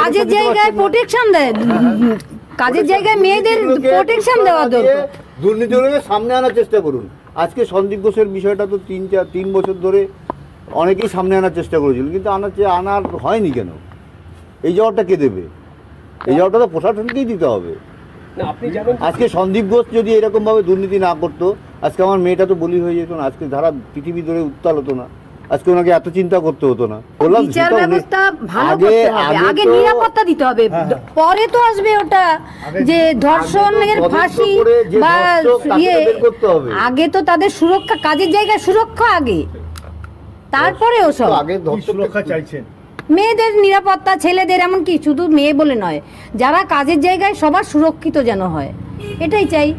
কাজের জায়গায় প্রোটেকশন দেয় হ্যাঁ, হ্যাঁ। কাজের জায়গায় মেয়েদের প্রোটেকশন দেওয়া দরকার দুর্নীতিগুলোকে সামনে আনার চেষ্টা করুন আজকে সন্দীপ ঘোষের বিষয়টা তো তিন চার তিন বছর ধরে অনেকেই সামনে আনার চেষ্টা করেছিল কিন্তু আনার আনার হয়নি কেন এই জবাবটা কে দেবে এই জবাবটা তো প্রশাসনকেই দিতে হবে আজকে সন্দীপ ঘোষ যদি এরকম ভাবে দুর্নীতি না করতো আজকে আমার মেয়েটা তো বলি হয়ে যেত না আজকে ধারা পৃথিবী ধরে উত্তাল হতো না আজকে ওনাকে এত চিন্তা করতে হতো না বললাম বিচার ব্যবস্থা ভালো করতে হবে আগে নিরাপত্তা দিতে হবে হ্যাঁ, হ্যাঁ। পরে তো আসবে ওটা যে ধর্ষণের ফাঁসি বা ইয়ে আগে তো তাদের সুরক্ষা কাজের জায়গায় সুরক্ষা আগে তারপরে ওসব আগে সুরক্ষা চাইছেন মেয়েদের নিরাপত্তা ছেলেদের এমনকি শুধু মেয়ে বলে নয় যারা কাজের জায়গায় সবার সুরক্ষিত যেন হয় এটাই চাই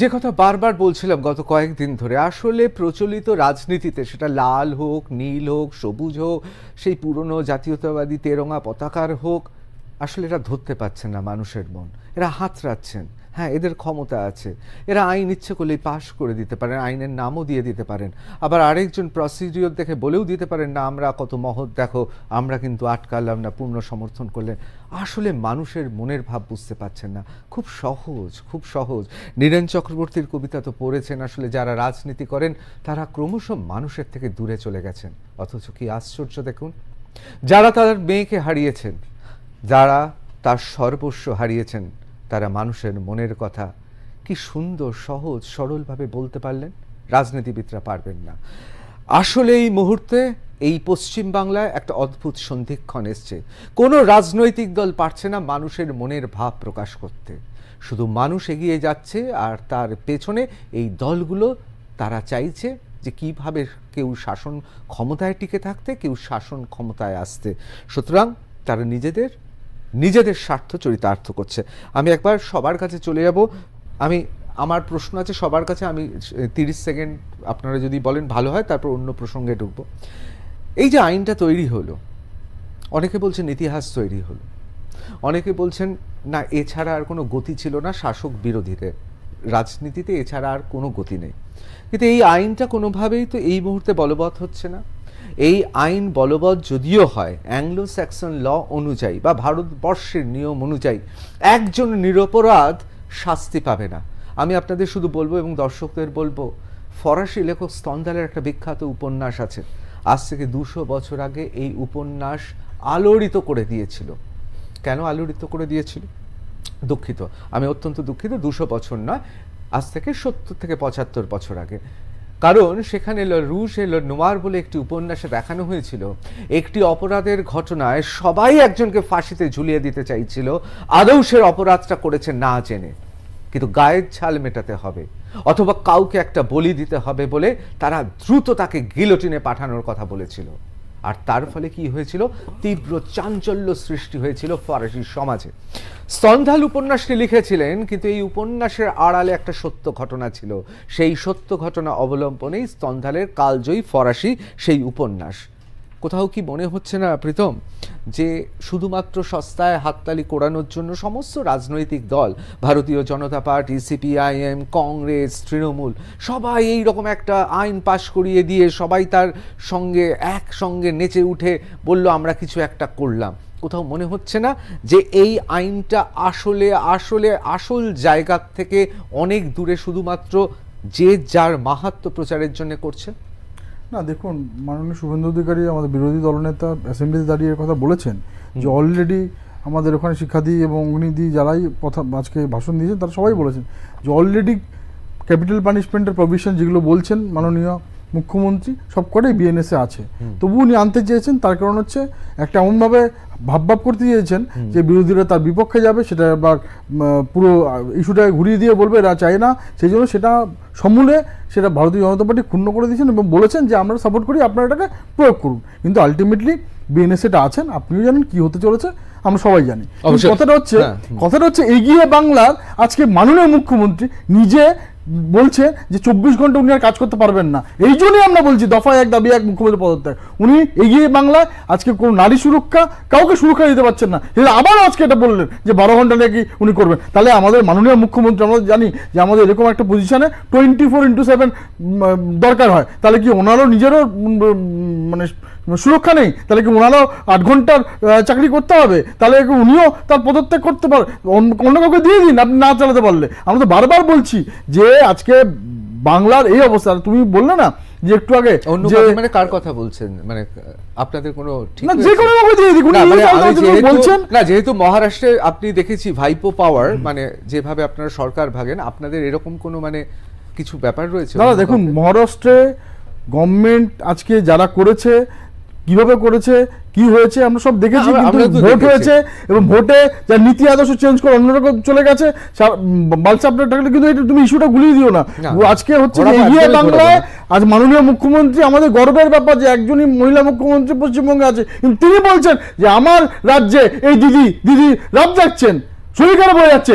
যে কথা বারবার বলছিলাম গত কয়েকদিন ধরে আসলে প্রচলিত রাজনীতিতে সেটা লাল হোক নীল হোক সবুজ হোক সেই পুরনো জাতীয়তাবাদী তেরঙা পতাকার হোক আসলে এরা ধরতে পারছেন না মানুষের মন এরা হাত রাখছেন হ্যাঁ এদের ক্ষমতা আছে এরা আইন ইচ্ছে করলেই পাশ করে দিতে পারেন আইনের নামও দিয়ে দিতে পারেন আবার আরেকজন প্রসিডিওর দেখে বলেও দিতে পারেন না আমরা কত মহৎ দেখো আমরা কিন্তু আটকালাম না পূর্ণ সমর্থন করলেন আসলে মানুষের মনের ভাব বুঝতে পারছেন না খুব সহজ খুব সহজ নীরেন চক্রবর্তীর কবিতা তো পড়েছেন আসলে যারা রাজনীতি করেন তারা ক্রমশ মানুষের থেকে দূরে চলে গেছেন অথচ কি আশ্চর্য দেখুন যারা তাদের মেয়েকে হারিয়েছেন যারা তার সর্বস্ব হারিয়েছেন তারা মানুষের মনের কথা কি সুন্দর সহজ সরলভাবে বলতে পারলেন রাজনীতিবিদরা পারবেন না আসলে এই মুহূর্তে এই পশ্চিম বাংলায় একটা অদ্ভুত সন্ধিক্ষণ এসছে কোনো রাজনৈতিক দল পারছে না মানুষের মনের ভাব প্রকাশ করতে শুধু মানুষ এগিয়ে যাচ্ছে আর তার পেছনে এই দলগুলো তারা চাইছে যে কিভাবে কেউ শাসন ক্ষমতায় টিকে থাকতে কেউ শাসন ক্ষমতায় আসতে সুতরাং তারা নিজেদের নিজেদের স্বার্থ চরিতার্থ করছে আমি একবার সবার কাছে চলে যাব আমি আমার প্রশ্ন আছে সবার কাছে আমি তিরিশ সেকেন্ড আপনারা যদি বলেন ভালো হয় তারপর অন্য প্রসঙ্গে ঢুকবো এই যে আইনটা তৈরি হলো অনেকে বলছেন ইতিহাস তৈরি হলো অনেকে বলছেন না এছাড়া আর কোনো গতি ছিল না শাসক বিরোধীদের রাজনীতিতে এছাড়া আর কোনো গতি নেই কিন্তু এই আইনটা কোনোভাবেই তো এই মুহূর্তে বলবৎ হচ্ছে না এই আইন বলবৎ যদিও হয় অ্যাংলো স্যাক্সন ল অনুযায়ী বা ভারতবর্ষের নিয়ম অনুযায়ী একজন নিরপরাধ শাস্তি পাবে না আমি আপনাদের শুধু বলবো এবং দর্শকদের বলবো ফরাসি লেখক স্তন্দালের একটা বিখ্যাত উপন্যাস আছে আজ থেকে দুশো বছর আগে এই উপন্যাস আলোড়িত করে দিয়েছিল কেন আলোড়িত করে দিয়েছিল দুঃখিত আমি অত্যন্ত দুঃখিত দুশো বছর নয় আজ থেকে সত্তর থেকে পঁচাত্তর বছর আগে কারণ সেখানে রুশ এলো নোয়ার বলে একটি উপন্যাসে দেখানো হয়েছিল একটি অপরাধের ঘটনায় সবাই একজনকে ফাঁসিতে ঝুলিয়ে দিতে চাইছিল আদৌ সে অপরাধটা করেছে না জেনে কিন্তু গায়ের ছাল মেটাতে হবে অথবা কাউকে একটা বলি দিতে হবে বলে তারা দ্রুত তাকে গিলোটিনে পাঠানোর কথা বলেছিল আর তার ফলে কি হয়েছিল তীব্র চাঞ্চল্য সৃষ্টি হয়েছিল ফরাসি সমাজে সন্ধাল উপন্যাসটি লিখেছিলেন কিন্তু এই উপন্যাসের আড়ালে একটা সত্য ঘটনা ছিল সেই সত্য ঘটনা অবলম্বনেই স্তন্ধালের কালজয়ী ফরাসি সেই উপন্যাস কোথাও কি মনে হচ্ছে না প্রীতম যে শুধুমাত্র সস্তায় হাততালি কোড়ানোর জন্য সমস্ত রাজনৈতিক দল ভারতীয় জনতা পার্টি সিপিআইএম কংগ্রেস তৃণমূল সবাই এই রকম একটা আইন পাশ করিয়ে দিয়ে সবাই তার সঙ্গে একসঙ্গে নেচে উঠে বলল আমরা কিছু একটা করলাম কোথাও মনে হচ্ছে না যে এই আইনটা আসলে আসলে আসল জায়গা থেকে অনেক দূরে শুধুমাত্র যে যার মাহাত্ম প্রচারের জন্য করছে না দেখুন মাননীয় শুভেন্দু অধিকারী আমাদের বিরোধী দলনেতা অ্যাসেম্বলিতে দাঁড়িয়ে কথা বলেছেন যে অলরেডি আমাদের ওখানে শিক্ষাদি এবং অগ্নিদি যারাই কথা আজকে ভাষণ দিয়েছেন তারা সবাই বলেছেন যে অলরেডি ক্যাপিটাল পানিশমেন্টের প্রভিশন যেগুলো বলছেন মাননীয় মুখ্যমন্ত্রী সব কটাই বিএনএসে আছে তবু উনি আনতে চেয়েছেন তার কারণ হচ্ছে একটা এমনভাবে ভাবভাব করতে চেয়েছেন যে বিরোধীরা তার বিপক্ষে যাবে সেটা বা পুরো ইস্যুটা ঘুরিয়ে দিয়ে বলবে এরা চায় না সেই জন্য সেটা সমূলে সেটা ভারতীয় জনতা পার্টি ক্ষুণ্ণ করে দিয়েছেন এবং বলেছেন যে আমরা সাপোর্ট করি আপনারা এটাকে প্রয়োগ করুন কিন্তু আলটিমেটলি বিএনএসএটা আছেন আপনিও জানেন কি হতে চলেছে আমরা সবাই জানি কথাটা হচ্ছে হ্যাঁ, কথাটা হচ্ছে এগিয়ে বাংলার আজকে মাননীয় মুখ্যমন্ত্রী নিজে বলছে যে চব্বিশ ঘন্টা উনি আর কাজ করতে পারবেন না এই জন্যই আমরা বলছি দফা এক দাবি এক মুখ্যমন্ত্রী পদত্যাগ উনি এগিয়ে বাংলায় আজকে কোনো নারী সুরক্ষা কাউকে সুরক্ষা দিতে পারছেন না আবার আজকে এটা বললেন যে বারো ঘন্টা নাকি উনি করবেন তাহলে আমাদের মাননীয় মুখ্যমন্ত্রী আমরা জানি যে আমাদের এরকম একটা পজিশনে টোয়েন্টি ফোর ইন্টু সেভেন দরকার হয় তাহলে কি ওনারও নিজেরও মানে সুরক্ষা নেই তাহলে কি ওনারাও আট ঘন্টার চাকরি করতে হবে তাহলে উনিও তার পদত্যাগ করতে পারে অন্য কাউকে দিয়ে দিন আপনি না চালাতে পারলে আমরা তো বারবার বলছি যে আজকে বাংলার এই অবস্থা তুমি বললে না যে একটু আগে মানে কার কথা বলছেন মানে আপনাদের কোনো ঠিক না যে কোনো মানে বলছেন না যেহেতু মহারাষ্ট্রে আপনি দেখেছি ভাইপো পাওয়ার মানে যেভাবে আপনারা সরকার ভাগেন আপনাদের এরকম কোনো মানে কিছু ব্যাপার রয়েছে দাদা দেখুন মহারাষ্ট্রে গভর্নমেন্ট আজকে যারা করেছে কিভাবে করেছে কি হয়েছে আমরা সব দেখেছি কিন্তু ভোট হয়েছে এবং ভোটে যা নীতি আদর্শ চেঞ্জ করে অন্যরকম চলে গেছে বালসা আপনার কিন্তু তুমি ইস্যুটা গুলিয়ে দিও না আজকে হচ্ছে এগিয়ে বাংলায় আজ মাননীয় মুখ্যমন্ত্রী আমাদের গর্বের ব্যাপার যে একজনই মহিলা মুখ্যমন্ত্রী পশ্চিমবঙ্গে আছে কিন্তু তিনি বলছেন যে আমার রাজ্যে এই দিদি দিদি রাব যাচ্ছেন শরীর খারাপ হয়ে যাচ্ছে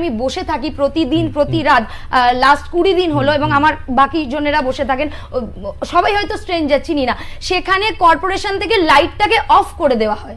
আমি বসে থাকি প্রতিদিন প্রতি রাত লাস্ট কুড়ি দিন হলো এবং আমার বাকি জনেরা বসে থাকেন সবাই হয়তো স্ট্রেঞ্জার চিনি না সেখানে কর্পোরেশন থেকে লাইটটাকে অফ করে দেওয়া হয়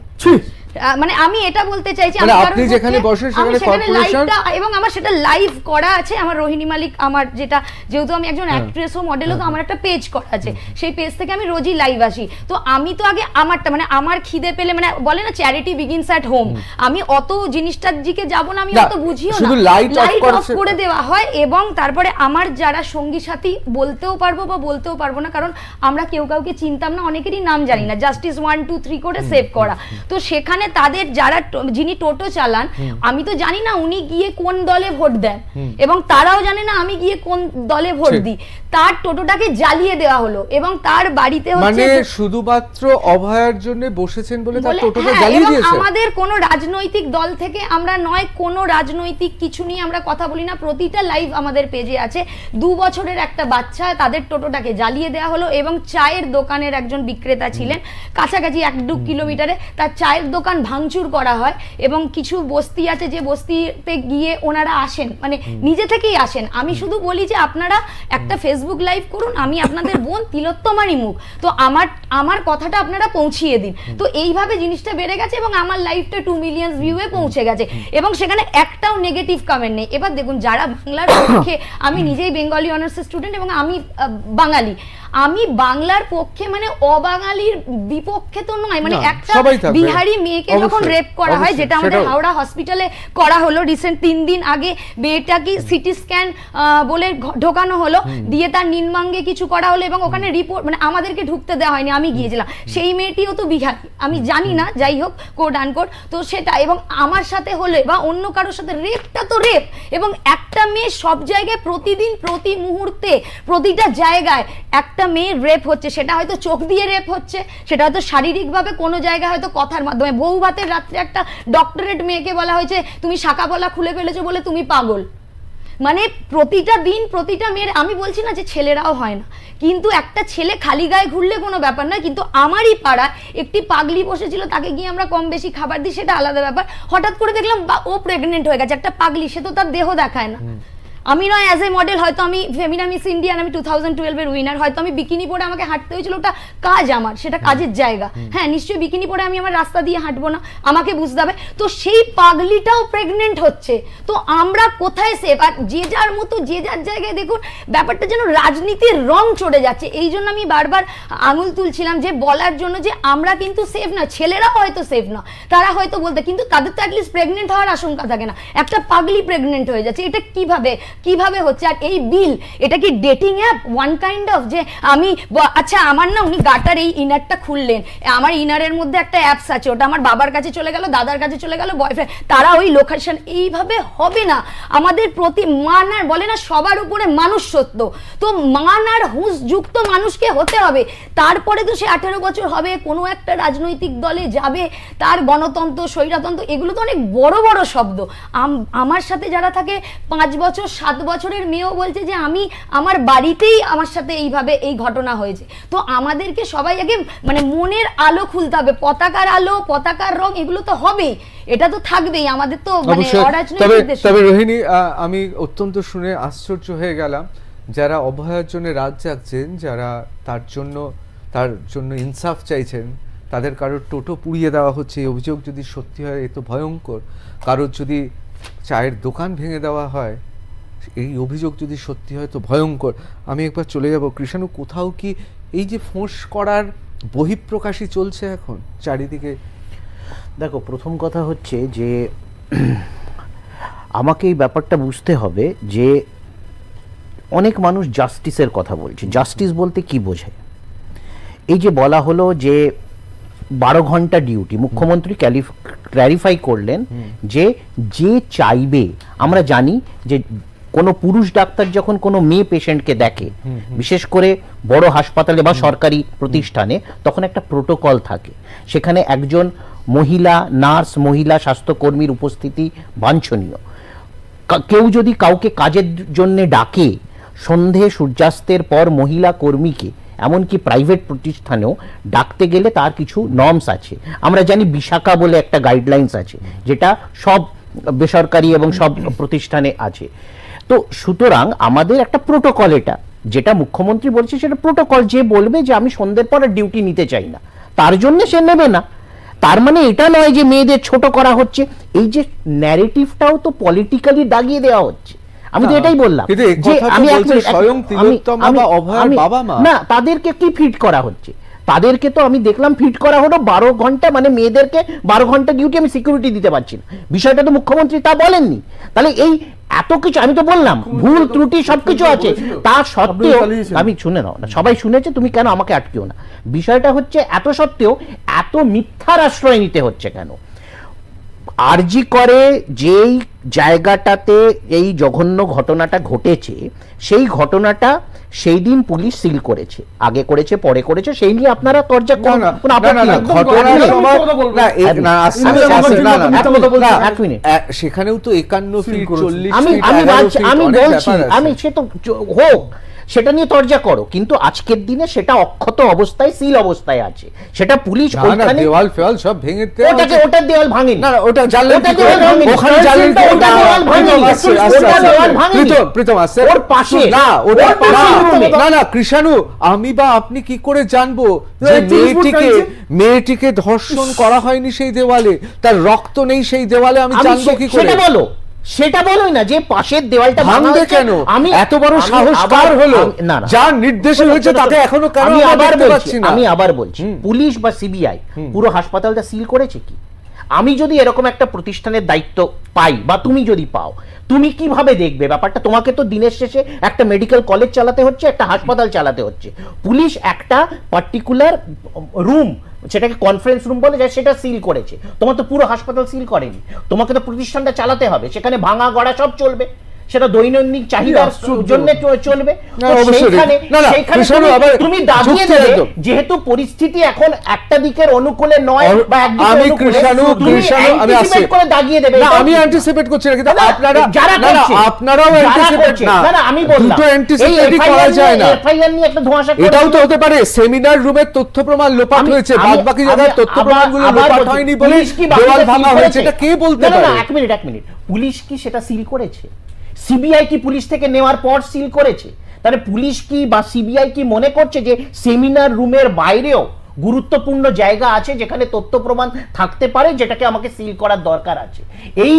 মানে আমি এটা বলতে চাইছি মানে আমি আপনি যেখানে বসেন সেখানে কর্পোরেশন এবং আমার সেটা লাইভ করা আছে আমার রোহিণী মালিক আমার যেটা যেহেতু আমি একজন অ্যাক্ট্রেস ও মডেলও তো হ্যাঁ, আমার হ্যাঁ। একটা পেজ করা আছে সেই পেজ থেকে আমি রোজই লাইভ আসি তো আমি তো আগে আমারটা মানে আমার খিদে পেলে মানে বলে না চ্যারিটি বিগিনস অ্যাট হোম আমি অত জিনিসটার দিকে যাব না আমি অত বুঝিও না লাইট অফ করে দেওয়া হয় এবং তারপরে আমার যারা সঙ্গী সাথী বলতেও পারবো বা বলতেও পারবো না কারণ আমরা কেউ কাউকে চিনতাম না অনেকেরই নাম জানি না জাস্টিস ওয়ান টু থ্রি করে সেভ করা তো সেখানে মানে তাদের যারা যিনি টোটো চালান আমি তো জানি না উনি গিয়ে কোন দলে ভোট দেন এবং তারাও জানে না আমি গিয়ে কোন দলে ভোট দিই তার টোটোটাকে জ্বালিয়ে দেওয়া হলো এবং তার বাড়িতে মানে শুধুমাত্র অভয়ার জন্য বসেছেন বলে তার টোটোটা হ্যাঁ, জ্বালিয়ে দিয়েছে আমাদের কোন রাজনৈতিক দল থেকে আমরা নয় কোন রাজনৈতিক কিছু নিয়ে আমরা কথা বলি না প্রতিটা লাইভ আমাদের পেজে আছে দু বছরের একটা বাচ্চা তাদের টোটোটাকে জ্বালিয়ে দেওয়া হলো এবং চায়ের দোকানের একজন বিক্রেতা ছিলেন কাছাকাছি এক দু কিলোমিটারে তার চায়ের দোকান দোকান ভাঙচুর করা হয় এবং কিছু বস্তি আছে যে বস্তিতে গিয়ে ওনারা আসেন মানে নিজে থেকেই আসেন আমি শুধু বলি যে আপনারা একটা ফেসবুক লাইভ করুন আমি আপনাদের বোন তিলোত্তমারি মুখ তো আমার আমার কথাটা আপনারা পৌঁছিয়ে দিন তো এইভাবে জিনিসটা বেড়ে গেছে এবং আমার লাইফটা টু মিলিয়ন ভিউয়ে পৌঁছে গেছে এবং সেখানে একটাও নেগেটিভ কমেন্ট নেই এবার দেখুন যারা বাংলার পক্ষে আমি নিজেই বেঙ্গলি অনার্সের স্টুডেন্ট এবং আমি বাঙালি আমি বাংলার পক্ষে মানে অবাঙালির বিপক্ষে তো নয় মানে একটা বিহারি মেয়ে মেয়েকে যখন রেপ করা হয় যেটা আমাদের হাওড়া হসপিটালে করা হলো রিসেন্ট তিন দিন আগে মেয়েটাকে সিটি স্ক্যান বলে ঢোকানো হলো দিয়ে তার নির্মাঙ্গে কিছু করা হলো এবং ওখানে রিপোর্ট মানে আমাদেরকে ঢুকতে দেওয়া হয়নি আমি গিয়েছিলাম সেই মেয়েটিও তো বিহারি আমি জানি না যাই হোক কোড আনকোড তো সেটা এবং আমার সাথে হলে বা অন্য কারোর সাথে রেপটা তো রেপ এবং একটা মেয়ে সব জায়গায় প্রতিদিন প্রতি মুহূর্তে প্রতিটা জায়গায় একটা মেয়ে রেপ হচ্ছে সেটা হয়তো চোখ দিয়ে রেপ হচ্ছে সেটা হয়তো শারীরিকভাবে কোনো জায়গায় হয়তো কথার মাধ্যমে বউ বউভাতের রাত্রে একটা ডক্টরেট মেয়েকে বলা হয়েছে তুমি শাখা বলা খুলে ফেলেছো বলে তুমি পাগল মানে প্রতিটা দিন প্রতিটা মেয়ের আমি বলছি না যে ছেলেরাও হয় না কিন্তু একটা ছেলে খালি গায়ে ঘুরলে কোনো ব্যাপার না কিন্তু আমারই পাড়া একটি পাগলি বসেছিল তাকে গিয়ে আমরা কম বেশি খাবার দিই সেটা আলাদা ব্যাপার হঠাৎ করে দেখলাম ও প্রেগনেন্ট হয়ে গেছে একটা পাগলি সে তো তার দেহ দেখায় না আমি নয় অ্যাজ এ মডেল হয়তো আমি ফেমিনা মিস ইন্ডিয়ান আমি টু থাউজেন্ড টুয়েলভের উইনার হয়তো আমি বিকিনি পরে আমাকে হাঁটতে হয়েছিল ওটা কাজ আমার সেটা কাজের জায়গা হ্যাঁ নিশ্চয়ই বিকিনি পরে আমি আমার রাস্তা দিয়ে হাঁটবো না আমাকে বুঝতে হবে তো সেই পাগলিটাও প্রেগনেন্ট হচ্ছে তো আমরা কোথায় সেফ আর যে যার মতো যে যার জায়গায় দেখুন ব্যাপারটা যেন রাজনীতির রং চড়ে যাচ্ছে এই জন্য আমি বারবার আঙুল তুলছিলাম যে বলার জন্য যে আমরা কিন্তু সেফ না ছেলেরাও হয়তো সেফ না তারা হয়তো বলতে কিন্তু তাদের তো অ্যাটলিস্ট প্রেগনেন্ট হওয়ার আশঙ্কা থাকে না একটা পাগলি প্রেগনেন্ট হয়ে যাচ্ছে এটা কিভাবে কিভাবে হচ্ছে আর এই বিল এটা কি dating app one kind of যে আমি আচ্ছা আমার না উনি গাটার এই ইনারটা খুললেন আমার ইনারের মধ্যে একটা অ্যাপস আছে ওটা আমার বাবার কাছে চলে গেল দাদার কাছে চলে গেল বয়ফ্রেন্ড তারা ওই লোকেশন এইভাবে হবে না আমাদের প্রতি মান আর বলে না সবার উপরে মানুষ সত্য তো মান আর হুঁশ যুক্ত মানুষকে হতে হবে তারপরে তো সে আঠেরো বছর হবে কোনো একটা রাজনৈতিক দলে যাবে তার গণতন্ত্র স্বৈরাতন্ত্র এগুলো তো অনেক বড় বড় শব্দ আমার সাথে যারা থাকে পাঁচ বছর সাত বছরের মেয়েও বলছে যে আমি আমার বাড়িতেই আমার সাথে এইভাবে এই ঘটনা হয়েছে তো আমাদেরকে সবাই আগে মানে মনের আলো খুলতে হবে পতাকার আলো পতাকার রং এগুলো তো হবে এটা তো থাকবেই আমাদের তো মানে তবে রোহিণী আমি অত্যন্ত শুনে আশ্চর্য হয়ে গেলাম যারা অবহেলার জন্য রাত জাগছেন যারা তার জন্য তার জন্য ইনসাফ চাইছেন তাদের কারোর টোটো পুড়িয়ে দেওয়া হচ্ছে অভিযোগ যদি সত্যি হয় এ তো ভয়ঙ্কর কারোর যদি চায়ের দোকান ভেঙে দেওয়া হয় এই অভিযোগ যদি সত্যি হয় তো ভয়ঙ্কর আমি একবার চলে যাব কৃষাণু কোথাও কি এই যে ফোঁস করার বহিঃপ্রকাশই চলছে এখন চারিদিকে দেখো প্রথম কথা হচ্ছে যে আমাকে এই ব্যাপারটা বুঝতে হবে যে অনেক মানুষ জাস্টিসের কথা বলছে জাস্টিস বলতে কি বোঝায় এই যে বলা হলো যে বারো ঘন্টা ডিউটি মুখ্যমন্ত্রী ক্যালিফ ক্ল্যারিফাই করলেন যে যে চাইবে আমরা জানি যে কোনো পুরুষ ডাক্তার যখন কোনো মেয়ে পেশেন্টকে দেখে বিশেষ করে বড় হাসপাতালে বা সরকারি প্রতিষ্ঠানে তখন একটা প্রোটোকল থাকে সেখানে একজন মহিলা নার্স মহিলা স্বাস্থ্যকর্মীর উপস্থিতি বাঞ্ছনীয় কেউ যদি কাউকে কাজের জন্য ডাকে সন্ধে সূর্যাস্তের পর মহিলা কর্মীকে এমনকি প্রাইভেট প্রতিষ্ঠানেও ডাকতে গেলে তার কিছু নর্মস আছে আমরা জানি বিশাখা বলে একটা গাইডলাইন্স আছে যেটা সব বেসরকারি এবং সব প্রতিষ্ঠানে আছে তো সুতরাং আমাদের একটা প্রোটোকল এটা যেটা মুখ্যমন্ত্রী বলছে সেটা প্রোটোকল যে বলবে যে আমি সন্ধ্যের পরে ডিউটি নিতে চাই না তার জন্য সে নেবে না তার মানে এটা নয় যে মেয়েদের ছোট করা হচ্ছে এই যে ন্যারেটিভটাও তো পলিটিক্যালি দাগিয়ে দেওয়া হচ্ছে আমি তো এটাই বললাম যে আমি না তাদেরকে কি ফিট করা হচ্ছে তাদেরকে তো আমি দেখলাম ফিট করা হলো বারো ঘন্টা মানে মেয়েদেরকে বারো ঘন্টা ডিউটি আমি সিকিউরিটি দিতে পারছি না বিষয়টা তো মুখ্যমন্ত্রী তা বলেননি তাহলে এই এত কিছু আমি তো বললাম ভুল ত্রুটি সবকিছু আছে তা সত্ত্বেও আমি শুনে নাও না সবাই শুনেছে তুমি কেন আমাকে আটকেও না বিষয়টা হচ্ছে এত সত্ত্বেও এত মিথ্যার আশ্রয় নিতে হচ্ছে কেন আরজি করে যেই জায়গাটাতে এই জঘন্য ঘটনাটা ঘটেছে সেই ঘটনাটা সেই দিন পুলিশ সিল করেছে আগে করেছে পরে করেছে সেই নিয়ে আপনারা তর্জা সেখানেও তো একান্ন আমি আমি বলছি আমি সে তো হোক সেটা নিয়ে তর্জা করো কিন্তু আজকের দিনে সেটা অক্ষত অবস্থায় সিল অবস্থায় আছে সেটা পুলিশ ওখানে দেওয়াল ফেওয়াল সব ভেঙে ওটাকে ওটা দেওয়াল ভাঙে না ওটা জানলে ওটা দেওয়াল ওখানে জানলে ওটা দেওয়াল ভাঙে ওটা দেওয়াল ভাঙে প্রীতম প্রীতম আছে ওর পাশে না ওটা পাশে না না কৃষাণু আমি বা আপনি কি করে জানবো যে মেয়েটিকে মেয়েটিকে ধর্ষণ করা হয়নি সেই দেওয়ালে তার রক্ত নেই সেই দেওয়ালে আমি জানবো কি করে সেটা বলো সেটা বলোই না যে পাশের দেওয়ালটা ভাঙবে কেন আমি এত বড় সাহস কার হলো না যা নির্দেশ হয়েছে তাতে এখনো কেন আমি আবার বলছি আমি আবার বলছি পুলিশ বা সিবিআই পুরো হাসপাতালটা সিল করেছে কি আমি যদি এরকম একটা প্রতিষ্ঠানের দায়িত্ব পাই বা তুমি যদি পাও তুমি কিভাবে দেখবে ব্যাপারটা তোমাকে তো দিনের শেষে একটা মেডিকেল কলেজ চালাতে হচ্ছে একটা হাসপাতাল চালাতে হচ্ছে পুলিশ একটা পার্টিকুলার রুম সেটাকে কনফারেন্স রুম বলে যায় সেটা সিল করেছে তোমার তো পুরো হাসপাতাল সিল করেনি তোমাকে তো প্রতিষ্ঠানটা চালাতে হবে সেখানে ভাঙা গড়া সব চলবে সেটা দৈনন্দিন চাহিদার জন্য চলবে তুমি যেহেতু পরিস্থিতি এখন একটা দিকের অনুকূলে নয় বা আমি কৃষাণু কৃষাণু আমি করে দাগিয়ে দেবে না আমি অ্যান্টিসিপেট করছি না কিন্তু আপনারা যারা করছে আপনারাও অ্যান্টিসিপেট না না আমি বললাম দুটো অ্যান্টিসিপেট করা যায় না এফআইআর নিয়ে একটা ধোঁয়াশা এটাও তো হতে পারে সেমিনার রুমের তথ্য প্রমাণ লোপাট হয়েছে বাদ বাকি জায়গায় তথ্য প্রমাণগুলো লোপাট হয়নি বলে দেওয়াল ভাঙা হয়েছে এটা কে বলতে পারে না এক মিনিট এক মিনিট পুলিশ কি সেটা সিল করেছে সিবিআই কি পুলিশ থেকে নেওয়ার পর সিল করেছে তাহলে পুলিশ কি বা সিবিআই কি মনে করছে যে সেমিনার রুমের বাইরেও গুরুত্বপূর্ণ জায়গা আছে যেখানে তথ্য প্রমাণ থাকতে পারে যেটাকে আমাকে সিল করার দরকার আছে এই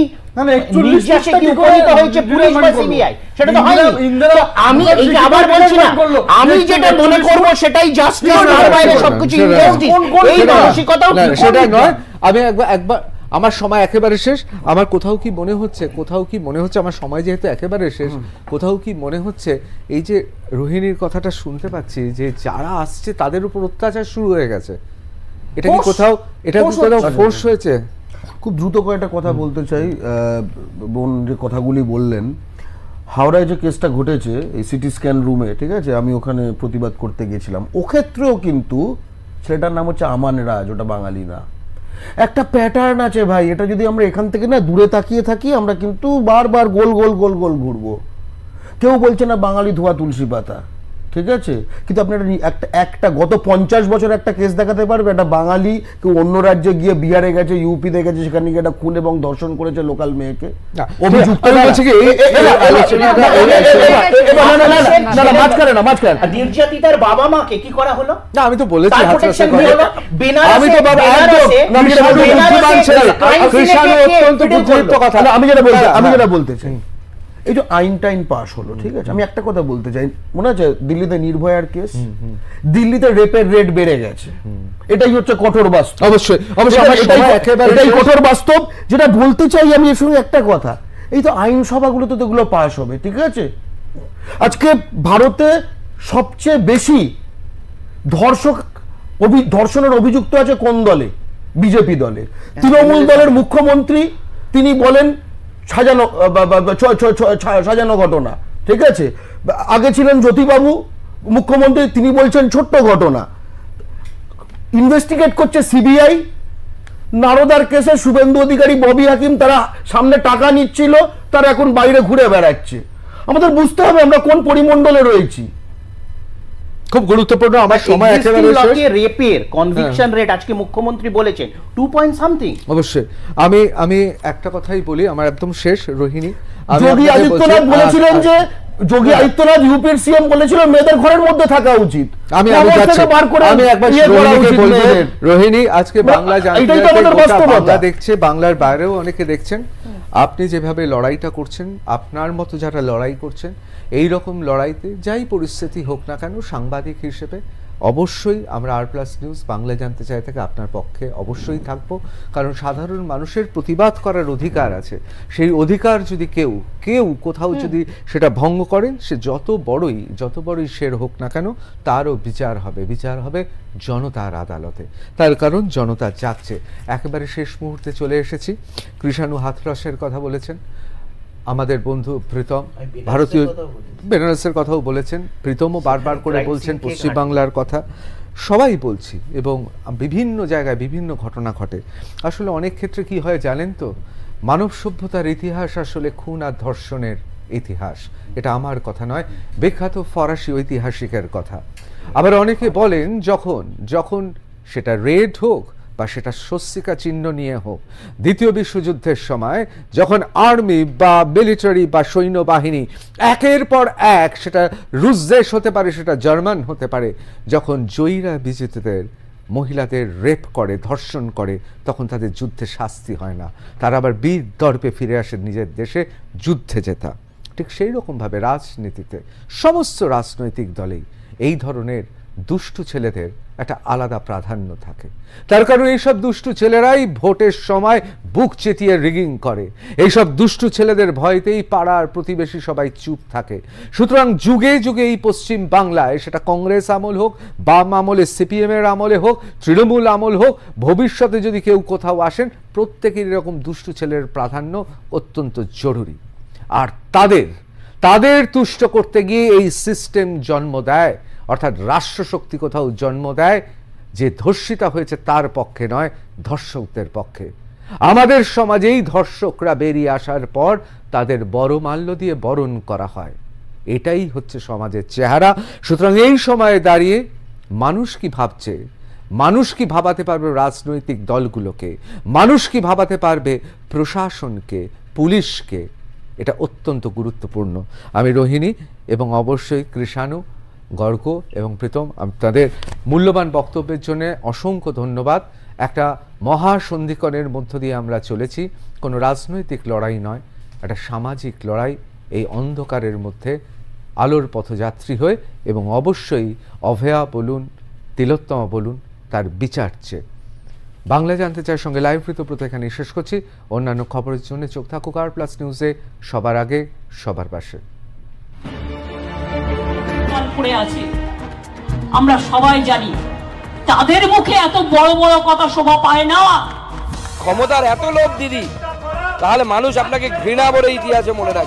আমি একবার আমার সময় একেবারে শেষ আমার কোথাও কি মনে হচ্ছে কোথাও কি মনে হচ্ছে আমার সময় যেহেতু একেবারে শেষ কোথাও কি মনে হচ্ছে এই যে রোহিণীর কথাটা শুনতে পাচ্ছি যে যারা আসছে তাদের উপর অত্যাচার শুরু হয়ে গেছে এটা কি কোথাও এটা কোথাও ফোর্স হয়েছে খুব দ্রুত কয়েকটা কথা বলতে চাই বোন যে কথাগুলি বললেন হাওড়ায় যে কেসটা ঘটেছে এই সিটি স্ক্যান রুমে ঠিক আছে আমি ওখানে প্রতিবাদ করতে গেছিলাম ও ক্ষেত্রেও কিন্তু ছেলেটার নাম হচ্ছে আমান রাজ ওটা বাঙালি না একটা প্যাটার্ন আছে ভাই এটা যদি আমরা এখান থেকে না দূরে তাকিয়ে থাকি আমরা কিন্তু বারবার গোল গোল গোল গোল ঘুরবো কেউ বলছে না বাঙালি ধোয়া তুলসী পাতা ঠিক আছে কিন্তু আপনি একটা একটা গত পঞ্চাশ বছর একটা কেস দেখাতে পারবে একটা বাঙালি কেউ অন্য রাজ্যে গিয়ে বিহারে গেছে ইউপি দেখে গেছে সেখানে গিয়ে একটা খুন এবং ধর্ষণ করেছে লোকাল মেয়েকে অভিযুক্ত নির্যাতিতার কি আমি যেটা বলতে আমি যেটা বলতে চাই এই যে আইন টাইন পাস হলো ঠিক আছে আমি একটা কথা বলতে চাই মনে আছে দিল্লিতে নির্ভয়ার কেস দিল্লিতে রেপের রেট বেড়ে গেছে এটাই হচ্ছে কঠোর বাস্তব অবশ্যই অবশ্যই এটাই কঠোর বাস্তব যেটা বলতে চাই আমি এর সঙ্গে একটা কথা এই তো আইন সভাগুলো তো এগুলো পাস হবে ঠিক আছে আজকে ভারতে সবচেয়ে বেশি ধর্ষক অভি ধর্ষণের অভিযুক্ত আছে কোন দলে বিজেপি দলে হ্যাঁ, তৃণমূল দলের মুখ্যমন্ত্রী তিনি বলেন সাজানো সাজানো ঘটনা ঠিক আছে আগে ছিলেন জ্যোতিবাবু মুখ্যমন্ত্রী তিনি বলছেন ছোট্ট ঘটনা ইনভেস্টিগেট করছে সিবিআই নারদার কেসে শুভেন্দু অধিকারী ববি হাকিম তারা সামনে টাকা নিচ্ছিল তারা এখন বাইরে ঘুরে বেড়াচ্ছে আমাদের বুঝতে হবে আমরা কোন পরিমণ্ডলে রয়েছি খুব গুরুত্বপূর্ণ আমার সময় একেবারে শেষ রেপের কনভিকশন রেট আজকে মুখ্যমন্ত্রী বলেছেন 2 পয়েন্ট সামথিং অবশ্যই আমি আমি একটা কথাই বলি আমার একদম শেষ রোহিণী যোগী আদিত্যনাথ বলেছিলেন যে যোগী হ্যাঁ। আদিত্যনাথ ইউপির সিএম বলেছিল মেয়েদের ঘরের মধ্যে থাকা উচিত আমি আমি যাচ্ছি একবার ইয়ে রোহিণীকে বলবো রোহিণী আজকে বাংলা বাংলা দেখছে বাংলার বাইরেও অনেকে দেখছেন আপনি যেভাবে লড়াইটা করছেন আপনার মতো যারা লড়াই করছেন এই রকম লড়াইতে যাই পরিস্থিতি হোক না কেন সাংবাদিক হিসেবে অবশ্যই আমরা আর প্লাস নিউজ বাংলা জানতে চাই থেকে আপনার পক্ষে অবশ্যই থাকব কারণ সাধারণ মানুষের প্রতিবাদ করার অধিকার আছে সেই অধিকার যদি কেউ কেউ কোথাও যদি সেটা ভঙ্গ করেন সে যত বড়ই যত বড়ই শের হোক না কেন তারও বিচার হবে বিচার হবে জনতার আদালতে তার কারণ জনতা চাচ্ছে একেবারে শেষ মুহূর্তে চলে এসেছি কৃষাণু হাতরসের কথা বলেছেন আমাদের বন্ধু প্রীতম ভারতীয় বেনারসের কথাও বলেছেন প্রীতমও বারবার হ্যাঁ, করে বলছেন পশ্চিমবাংলার কথা সবাই বলছি এবং বিভিন্ন জায়গায় বিভিন্ন ঘটনা ঘটে আসলে অনেক ক্ষেত্রে কি হয় জানেন তো মানব সভ্যতার ইতিহাস আসলে খুন আর ধর্ষণের ইতিহাস এটা আমার কথা নয় বিখ্যাত ফরাসি ঐতিহাসিকের কথা আবার অনেকে বলেন যখন যখন সেটা রেড হোক বা সেটা স্বস্তিকা চিহ্ন নিয়ে হোক দ্বিতীয় বিশ্বযুদ্ধের সময় যখন আর্মি বা মিলিটারি বা সৈন্যবাহিনী একের পর এক সেটা রুশ দেশ হতে পারে সেটা জার্মান হতে পারে যখন জয়ীরা বিজেতাদের মহিলাদের রেপ করে ধর্ষণ করে তখন তাদের যুদ্ধে শাস্তি হয় না তারা আবার বীর দর্পে ফিরে আসে নিজের দেশে যুদ্ধে যেতা ঠিক সেই রকমভাবে রাজনীতিতে সমস্ত রাজনৈতিক দলেই এই ধরনের দুষ্টু ছেলেদের একটা আলাদা প্রাধান্য থাকে তার কারণ এইসব দুষ্টু ছেলেরাই ভোটের সময় বুক চেতিয়ে রিগিং করে এইসব দুষ্টু ছেলেদের ভয়তেই পাড়ার প্রতিবেশী সবাই চুপ থাকে সুতরাং যুগে যুগে এই পশ্চিম বাংলায় সেটা কংগ্রেস আমল হোক বাম আমলে সিপিএমের আমলে হোক তৃণমূল আমল হোক ভবিষ্যতে যদি কেউ কোথাও আসেন প্রত্যেকের এরকম দুষ্টু ছেলের প্রাধান্য অত্যন্ত জরুরি আর তাদের তাদের তুষ্ট করতে গিয়ে এই সিস্টেম জন্ম দেয় অর্থাৎ রাষ্ট্রশক্তি কোথাও জন্ম দেয় যে ধর্ষিতা হয়েছে তার পক্ষে নয় ধর্ষকদের পক্ষে আমাদের সমাজেই ধর্ষকরা বেরিয়ে আসার পর তাদের বড় মাল্য দিয়ে বরণ করা হয় এটাই হচ্ছে সমাজের চেহারা সুতরাং এই সময়ে দাঁড়িয়ে মানুষ কি ভাবছে মানুষ কি ভাবাতে পারবে রাজনৈতিক দলগুলোকে মানুষ কি ভাবাতে পারবে প্রশাসনকে পুলিশকে এটা অত্যন্ত গুরুত্বপূর্ণ আমি রোহিণী এবং অবশ্যই কৃষাণু গর্গ এবং প্রীতম আপনাদের মূল্যবান বক্তব্যের জন্য অসংখ্য ধন্যবাদ একটা মহা সন্ধিকণের মধ্য দিয়ে আমরা চলেছি কোনো রাজনৈতিক লড়াই নয় একটা সামাজিক লড়াই এই অন্ধকারের মধ্যে আলোর পথযাত্রী হয়ে এবং অবশ্যই অভয়া বলুন তিলোত্তমা বলুন তার বিচার চেয়ে বাংলা জানতে চায় সঙ্গে লাইভ ঋতুপ্রত এখানে শেষ করছি অন্যান্য খবরের জন্য চোখ থাকুক আর প্লাস নিউজে সবার আগে সবার পাশে অবস্থান করে আছে আমরা সবাই জানি তাদের মুখে এত বড় বড় কথা শোভা পায় না ক্ষমতার এত লোভ দিদি তাহলে মানুষ আপনাকে ঘৃণা বলে ইতিহাসে মনে রাখে